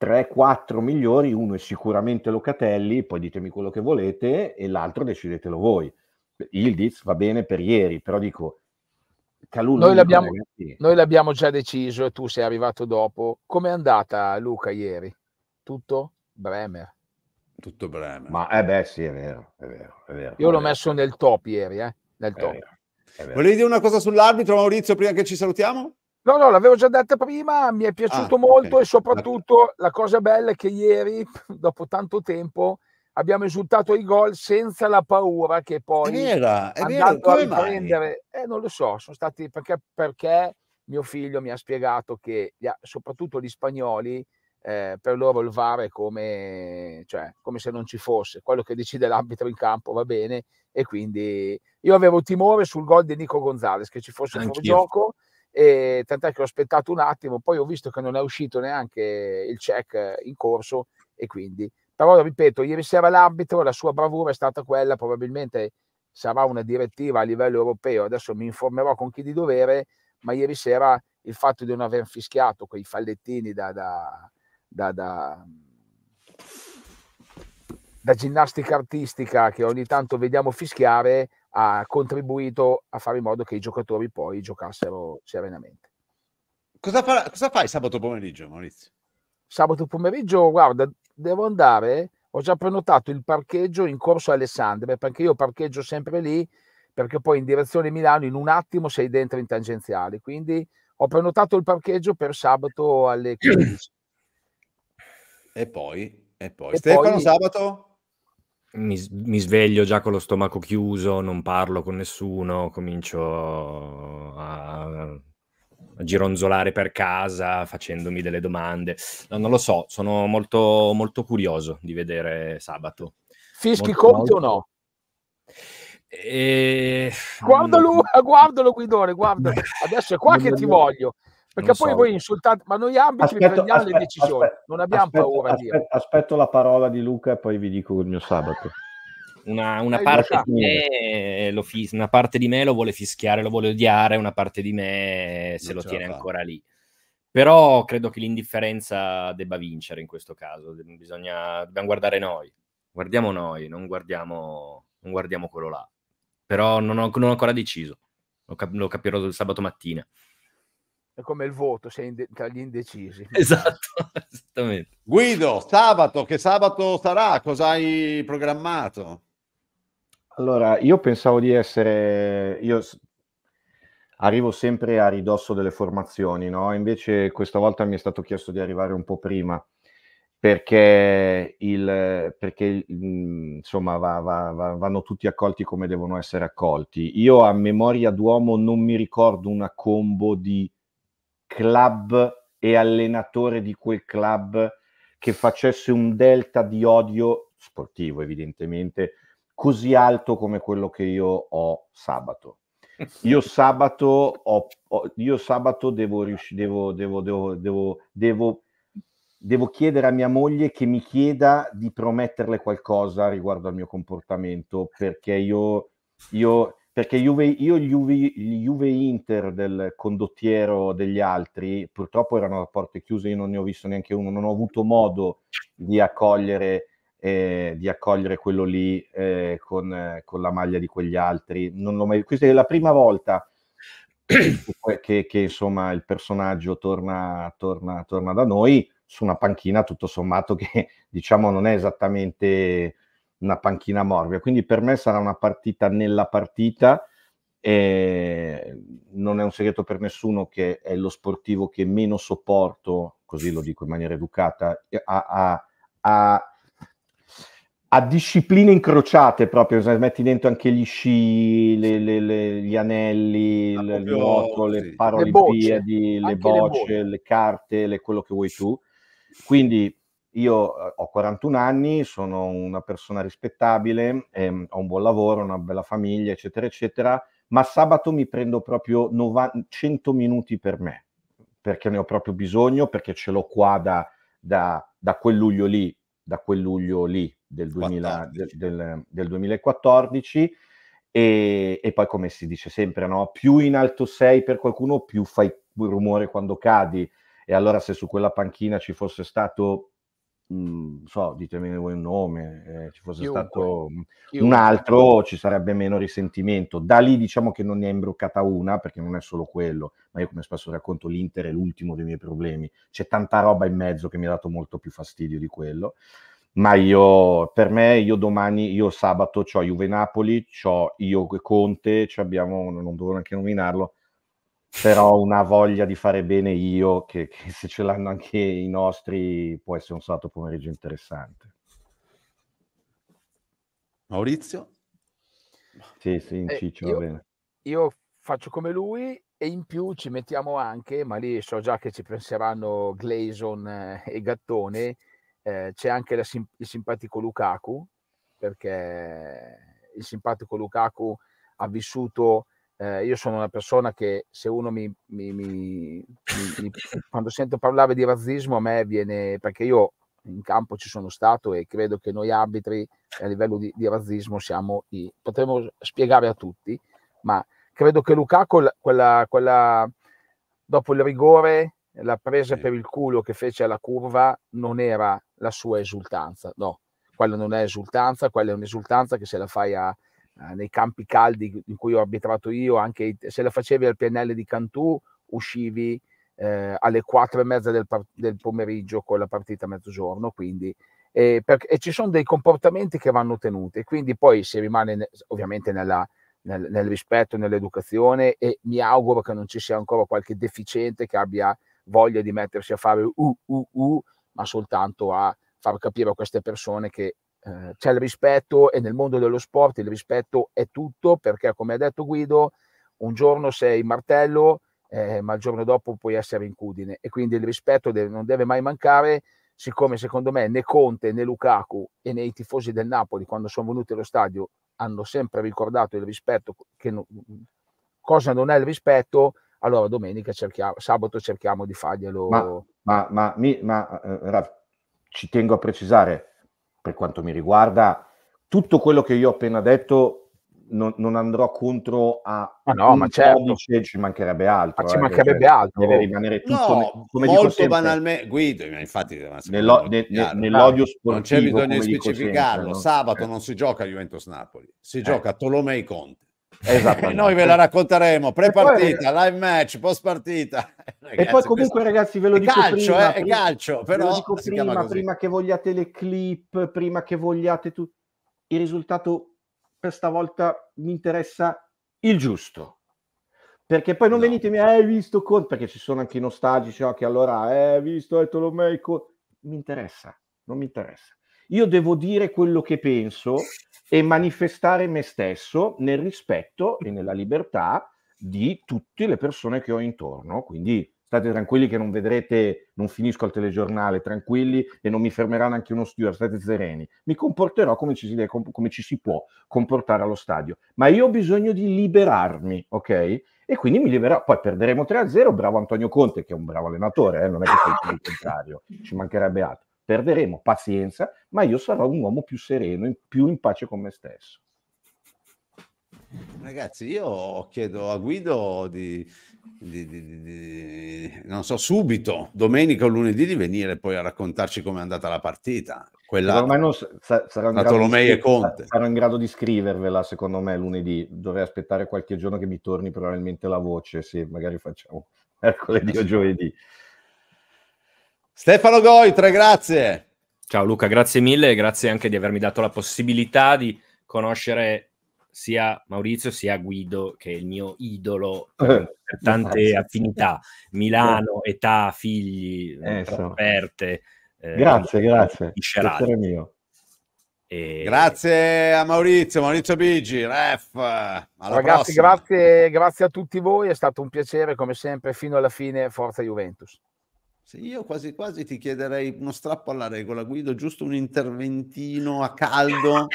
3-4 migliori. Uno è sicuramente Locatelli, poi ditemi quello che volete, e l'altro decidetelo voi. Il Diz va bene per ieri, però dico. Calulu, noi, l'abbiamo, noi l'abbiamo già deciso e tu sei arrivato dopo. Com'è andata Luca ieri? Tutto? Bremer tutto Bremer. Ma eh beh, sì, è vero, è vero, è vero Io è l'ho vero. messo nel top ieri, eh, nel top. Volevi dire una cosa sull'arbitro, Maurizio, prima che ci salutiamo? No, no, l'avevo già detta prima, mi è piaciuto ah, molto okay. e soprattutto la cosa bella è che ieri, dopo tanto tempo, abbiamo esultato i gol senza la paura che poi è vera, è vero, come a riprendere. Mai? Eh, non lo so, sono stati perché, perché mio figlio mi ha spiegato che gli, soprattutto gli spagnoli eh, per loro il VAR è come, cioè, come se non ci fosse, quello che decide l'arbitro in campo va bene, e quindi io avevo timore sul gol di Nico Gonzalez che ci fosse un gioco e tant'è che ho aspettato un attimo, poi ho visto che non è uscito neanche il check in corso e quindi però ripeto, ieri sera l'arbitro, la sua bravura è stata quella, probabilmente sarà una direttiva a livello europeo, adesso mi informerò con chi di dovere, ma ieri sera il fatto di non aver fischiato quei fallettini da, da, da, da da ginnastica artistica che ogni tanto vediamo fischiare ha contribuito a fare in modo che i giocatori poi giocassero serenamente. Cosa, fa, cosa fai sabato pomeriggio, Maurizio? Sabato pomeriggio, guarda, devo andare, ho già prenotato il parcheggio in corso Alessandria, perché io parcheggio sempre lì, perché poi in direzione Milano in un attimo sei dentro in tangenziale, quindi ho prenotato il parcheggio per sabato alle 15. E poi, e poi. E Stefano, poi... sabato? mi, mi, sveglio già con lo stomaco chiuso, non parlo con nessuno, comincio a, a gironzolare per casa facendomi delle domande. No, non lo so, sono molto, molto curioso di vedere sabato. Fischi molto, conti molto... o no? E... Eh, guardalo, mm. guardalo Guidone, guardalo. Adesso è qua che ti voglio. Perché poi so. voi insultate, ma noi ambiti aspetto, prendiamo aspetto, le decisioni, aspetto, non abbiamo paura aspetto, di dire. Aspetto la parola di Luca e poi vi dico il mio sabato. Una, una, parte fis- una, parte di me lo vuole fischiare, lo vuole odiare, una parte di me se non lo tiene ancora lì. Però credo che l'indifferenza debba vincere in questo caso, Bisogna, dobbiamo guardare noi, guardiamo noi, non guardiamo, non guardiamo quello là. Però non ho, non ho ancora deciso, lo, cap- lo capirò sabato mattina. È come il voto, sei inde- tra gli indecisi. Esatto, esattamente. Guido, sabato, che sabato sarà? Cosa hai programmato? Allora, io pensavo di essere... Io arrivo sempre a ridosso delle formazioni, no? Invece questa volta mi è stato chiesto di arrivare un po' prima perché, il, perché mm, insomma va, va, va, vanno tutti accolti come devono essere accolti. Io a memoria d'uomo non mi ricordo una combo di club e allenatore di quel club che facesse un delta di odio sportivo, evidentemente, così alto come quello che io ho sabato. Io sabato, ho, ho, io sabato devo, riusci, devo, devo, devo, devo chiedere a mia moglie che mi chieda di prometterle qualcosa riguardo al mio comportamento, perché io, io perché Juve, io gli Juve, Juve, Inter del condottiero degli altri purtroppo erano a porte chiuse, io non ne ho visto neanche uno, non ho avuto modo di accogliere, eh, di accogliere quello lì eh, con, eh, con, la maglia di quegli altri. Mai... Questa è la prima volta che, che insomma, il personaggio torna, torna, torna da noi su una panchina tutto sommato che diciamo non è esattamente una panchina morbida. Quindi per me sarà una partita nella partita. E non è un segreto per nessuno che è lo sportivo che meno sopporto, così lo dico in maniera educata, a, a, a discipline incrociate proprio, metti dentro anche gli sci, le, le, le, gli anelli, il ah, nuoto, le parolimpiadi, le bocce, le, bocce, le carte, quello che vuoi tu. Quindi io eh, ho 41 anni, sono una persona rispettabile, ehm, ho un buon lavoro, una bella famiglia, eccetera, eccetera, ma sabato mi prendo proprio 90, 100 minuti per me, perché ne ho proprio bisogno, perché ce l'ho qua da, da, da quel luglio lì, da quel luglio lì del, 2000, del, del, del 2014. E, e, poi come si dice sempre, no? più in alto sei per qualcuno, più fai rumore quando cadi. E allora se su quella panchina ci fosse stato non mhmm, so, ditemi voi un nome, eh, ci fosse Chiunque. stato Chiunque. un altro certo. ci sarebbe meno risentimento. Da lì diciamo che non ne è imbroccata una, perché non è solo quello, ma io come spesso racconto l'Inter è l'ultimo dei miei problemi. C'è tanta roba in mezzo che mi ha dato molto più fastidio di quello. Ma io, per me, io domani, io sabato ho Juve Napoli, ho io Conte, abbiamo, non dovevo neanche nominarlo, però una voglia di fare bene io, che, che se ce l'hanno anche i nostri, può essere un sabato pomeriggio interessante. Maurizio? Sì, sì, in eh, ciccio, eh, io, va bene. Io faccio come lui e in più ci mettiamo anche, ma lì so già che ci penseranno Gleison eh, e Gattone, eh, c'è anche la, il simpatico Lukaku, perché il simpatico Lukaku ha vissuto eh, io sono una persona che se uno mi, mi, mi, mi quando sento parlare di razzismo a me viene perché io in campo ci sono stato e credo che noi arbitri eh, a livello di, di razzismo siamo i potremmo spiegare a tutti ma credo che Lukaku quella, quella dopo il rigore la presa per il culo che fece alla curva non era la sua esultanza no quella non è esultanza quella è un'esultanza che se la fai a eh, nei campi caldi in cui ho arbitrato io, anche se la facevi al PNL di Cantù, uscivi eh, alle quattro e mezza del, del, pomeriggio con la partita a mezzogiorno, quindi eh, per, e ci sono dei comportamenti che vanno tenuti, quindi poi si rimane ne, ovviamente nella, nel, nel, rispetto, nell'educazione e mi auguro che non ci sia ancora qualche deficiente che abbia voglia di mettersi a fare u, u, u, ma soltanto a far capire a queste persone che eh, c'è il rispetto e nel mondo dello sport il rispetto è tutto perché, come ha detto Guido, un giorno sei martello, eh, ma il giorno dopo puoi essere incudine e quindi il rispetto deve, non deve mai mancare. Siccome secondo me né Conte né Lukaku e né i tifosi del Napoli, quando sono venuti allo stadio, hanno sempre ricordato il rispetto, che no, cosa non è il rispetto, allora domenica cerchiamo, sabato cerchiamo di farglielo. Ma, ma, ma, mi, ma eh, Rav, ci tengo a precisare, per quanto mi riguarda, tutto quello che io ho appena detto non, non andrò contro a ah, ma no, ma certo. codice, ci mancherebbe altro. Ma ci eh, mancherebbe cioè, altro. Deve rimanere tutto, no, ne, molto sempre, banalmente, Guido, infatti nello, ne, ne, nell'odio sportivo. Non c'è bisogno di specificarlo, sempre, no? sabato eh. non si gioca a Juventus-Napoli, si eh. gioca a Tolomei-Conte. Esattamente. noi ve la racconteremo pre-partita, poi, live match, post-partita. Ragazzi, e poi comunque questo... ragazzi ve lo dico calcio, prima, eh, prima, è calcio, però dico prima, prima, che vogliate le clip, prima che vogliate tu... Il risultato per stavolta mi interessa il giusto. Perché poi non no. venitemi, eh, hai visto Conte, perché ci sono anche i nostalgici, no? che allora, eh, hai visto, eh, Tolomei, Conte. Mi interessa, non mi interessa io devo dire quello che penso e manifestare me stesso nel rispetto e nella libertà di tutte le persone che ho intorno. Quindi state tranquilli che non vedrete, non finisco al telegiornale, tranquilli e non mi fermerà neanche uno steward, state sereni. Mi comporterò come ci, si deve, come ci si può comportare allo stadio. Ma io ho bisogno di liberarmi, ok? E quindi mi libererò. Poi perderemo 3-0, bravo Antonio Conte, che è un bravo allenatore, eh? non è che sia il contrario, ci mancherebbe altro perderemo pazienza, ma io sarò un uomo più sereno, più in pace con me stesso. Ragazzi, io chiedo a Guido di, di, di, di, non so, subito, domenica o lunedì, di venire poi a raccontarci com'è andata la partita. Quella ormai non sa, in e Conte. sarà in grado di scrivervela, secondo me, lunedì. Dovrei aspettare qualche giorno che mi torni probabilmente la voce, se magari facciamo mercoledì o giovedì. Stefano Goitre, grazie. Ciao Luca, grazie mille e grazie anche di avermi dato la possibilità di conoscere sia Maurizio sia Guido, che è il mio idolo eh, per tante grazie. affinità, Milano, eh. età, figli, eh, aperte. Eh, grazie, grazie. E... Grazie a Maurizio, Maurizio Bigi, ref. Ragazzi, grazie, grazie a tutti voi, è stato un piacere come sempre fino alla fine, Forza Juventus. Sì, io quasi quasi ti chiederei uno strappo alla regola, Guido, giusto un interventino a caldo,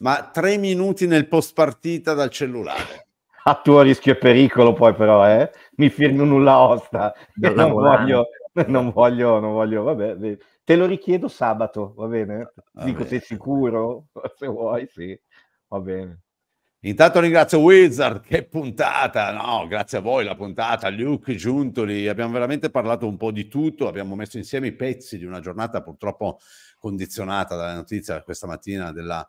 ma tre minuti nel post partita dal cellulare. A tuo rischio e pericolo poi però, eh? Mi firmi nulla osta, non, non voglio, non voglio, non voglio, vabbè, te lo richiedo sabato, va bene? Ti dico, sei sicuro? Se vuoi, sì, va bene. Intanto ringrazio Wizard, che puntata! No, grazie a voi la puntata, Luke Giuntoli, abbiamo veramente parlato un po' di tutto, abbiamo messo insieme i pezzi di una giornata purtroppo condizionata dalla notizia questa mattina della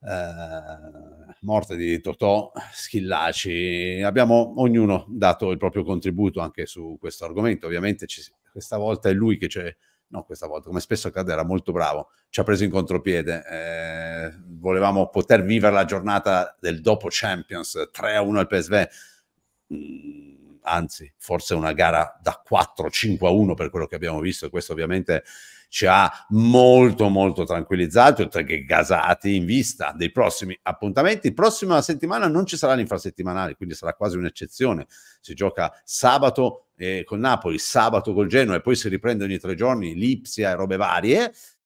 eh, morte di Totò Schillaci. Abbiamo ognuno dato il proprio contributo anche su questo argomento, ovviamente ci, questa volta è lui che c'è no questa volta, come spesso accade, era molto bravo, ci ha preso in contropiede, eh, volevamo poter vivere la giornata del dopo Champions, 3-1 al PSV, mm, anzi forse una gara da 4-5-1 per quello che abbiamo visto, e questo ovviamente ci ha molto molto tranquillizzato, oltre che gasati in vista dei prossimi appuntamenti. Prossima settimana non ci sarà l'infrasettimanale, quindi sarà quasi un'eccezione, si gioca sabato eh, con Napoli, sabato col Genoa e poi si riprende ogni tre giorni Lipsia e robe varie,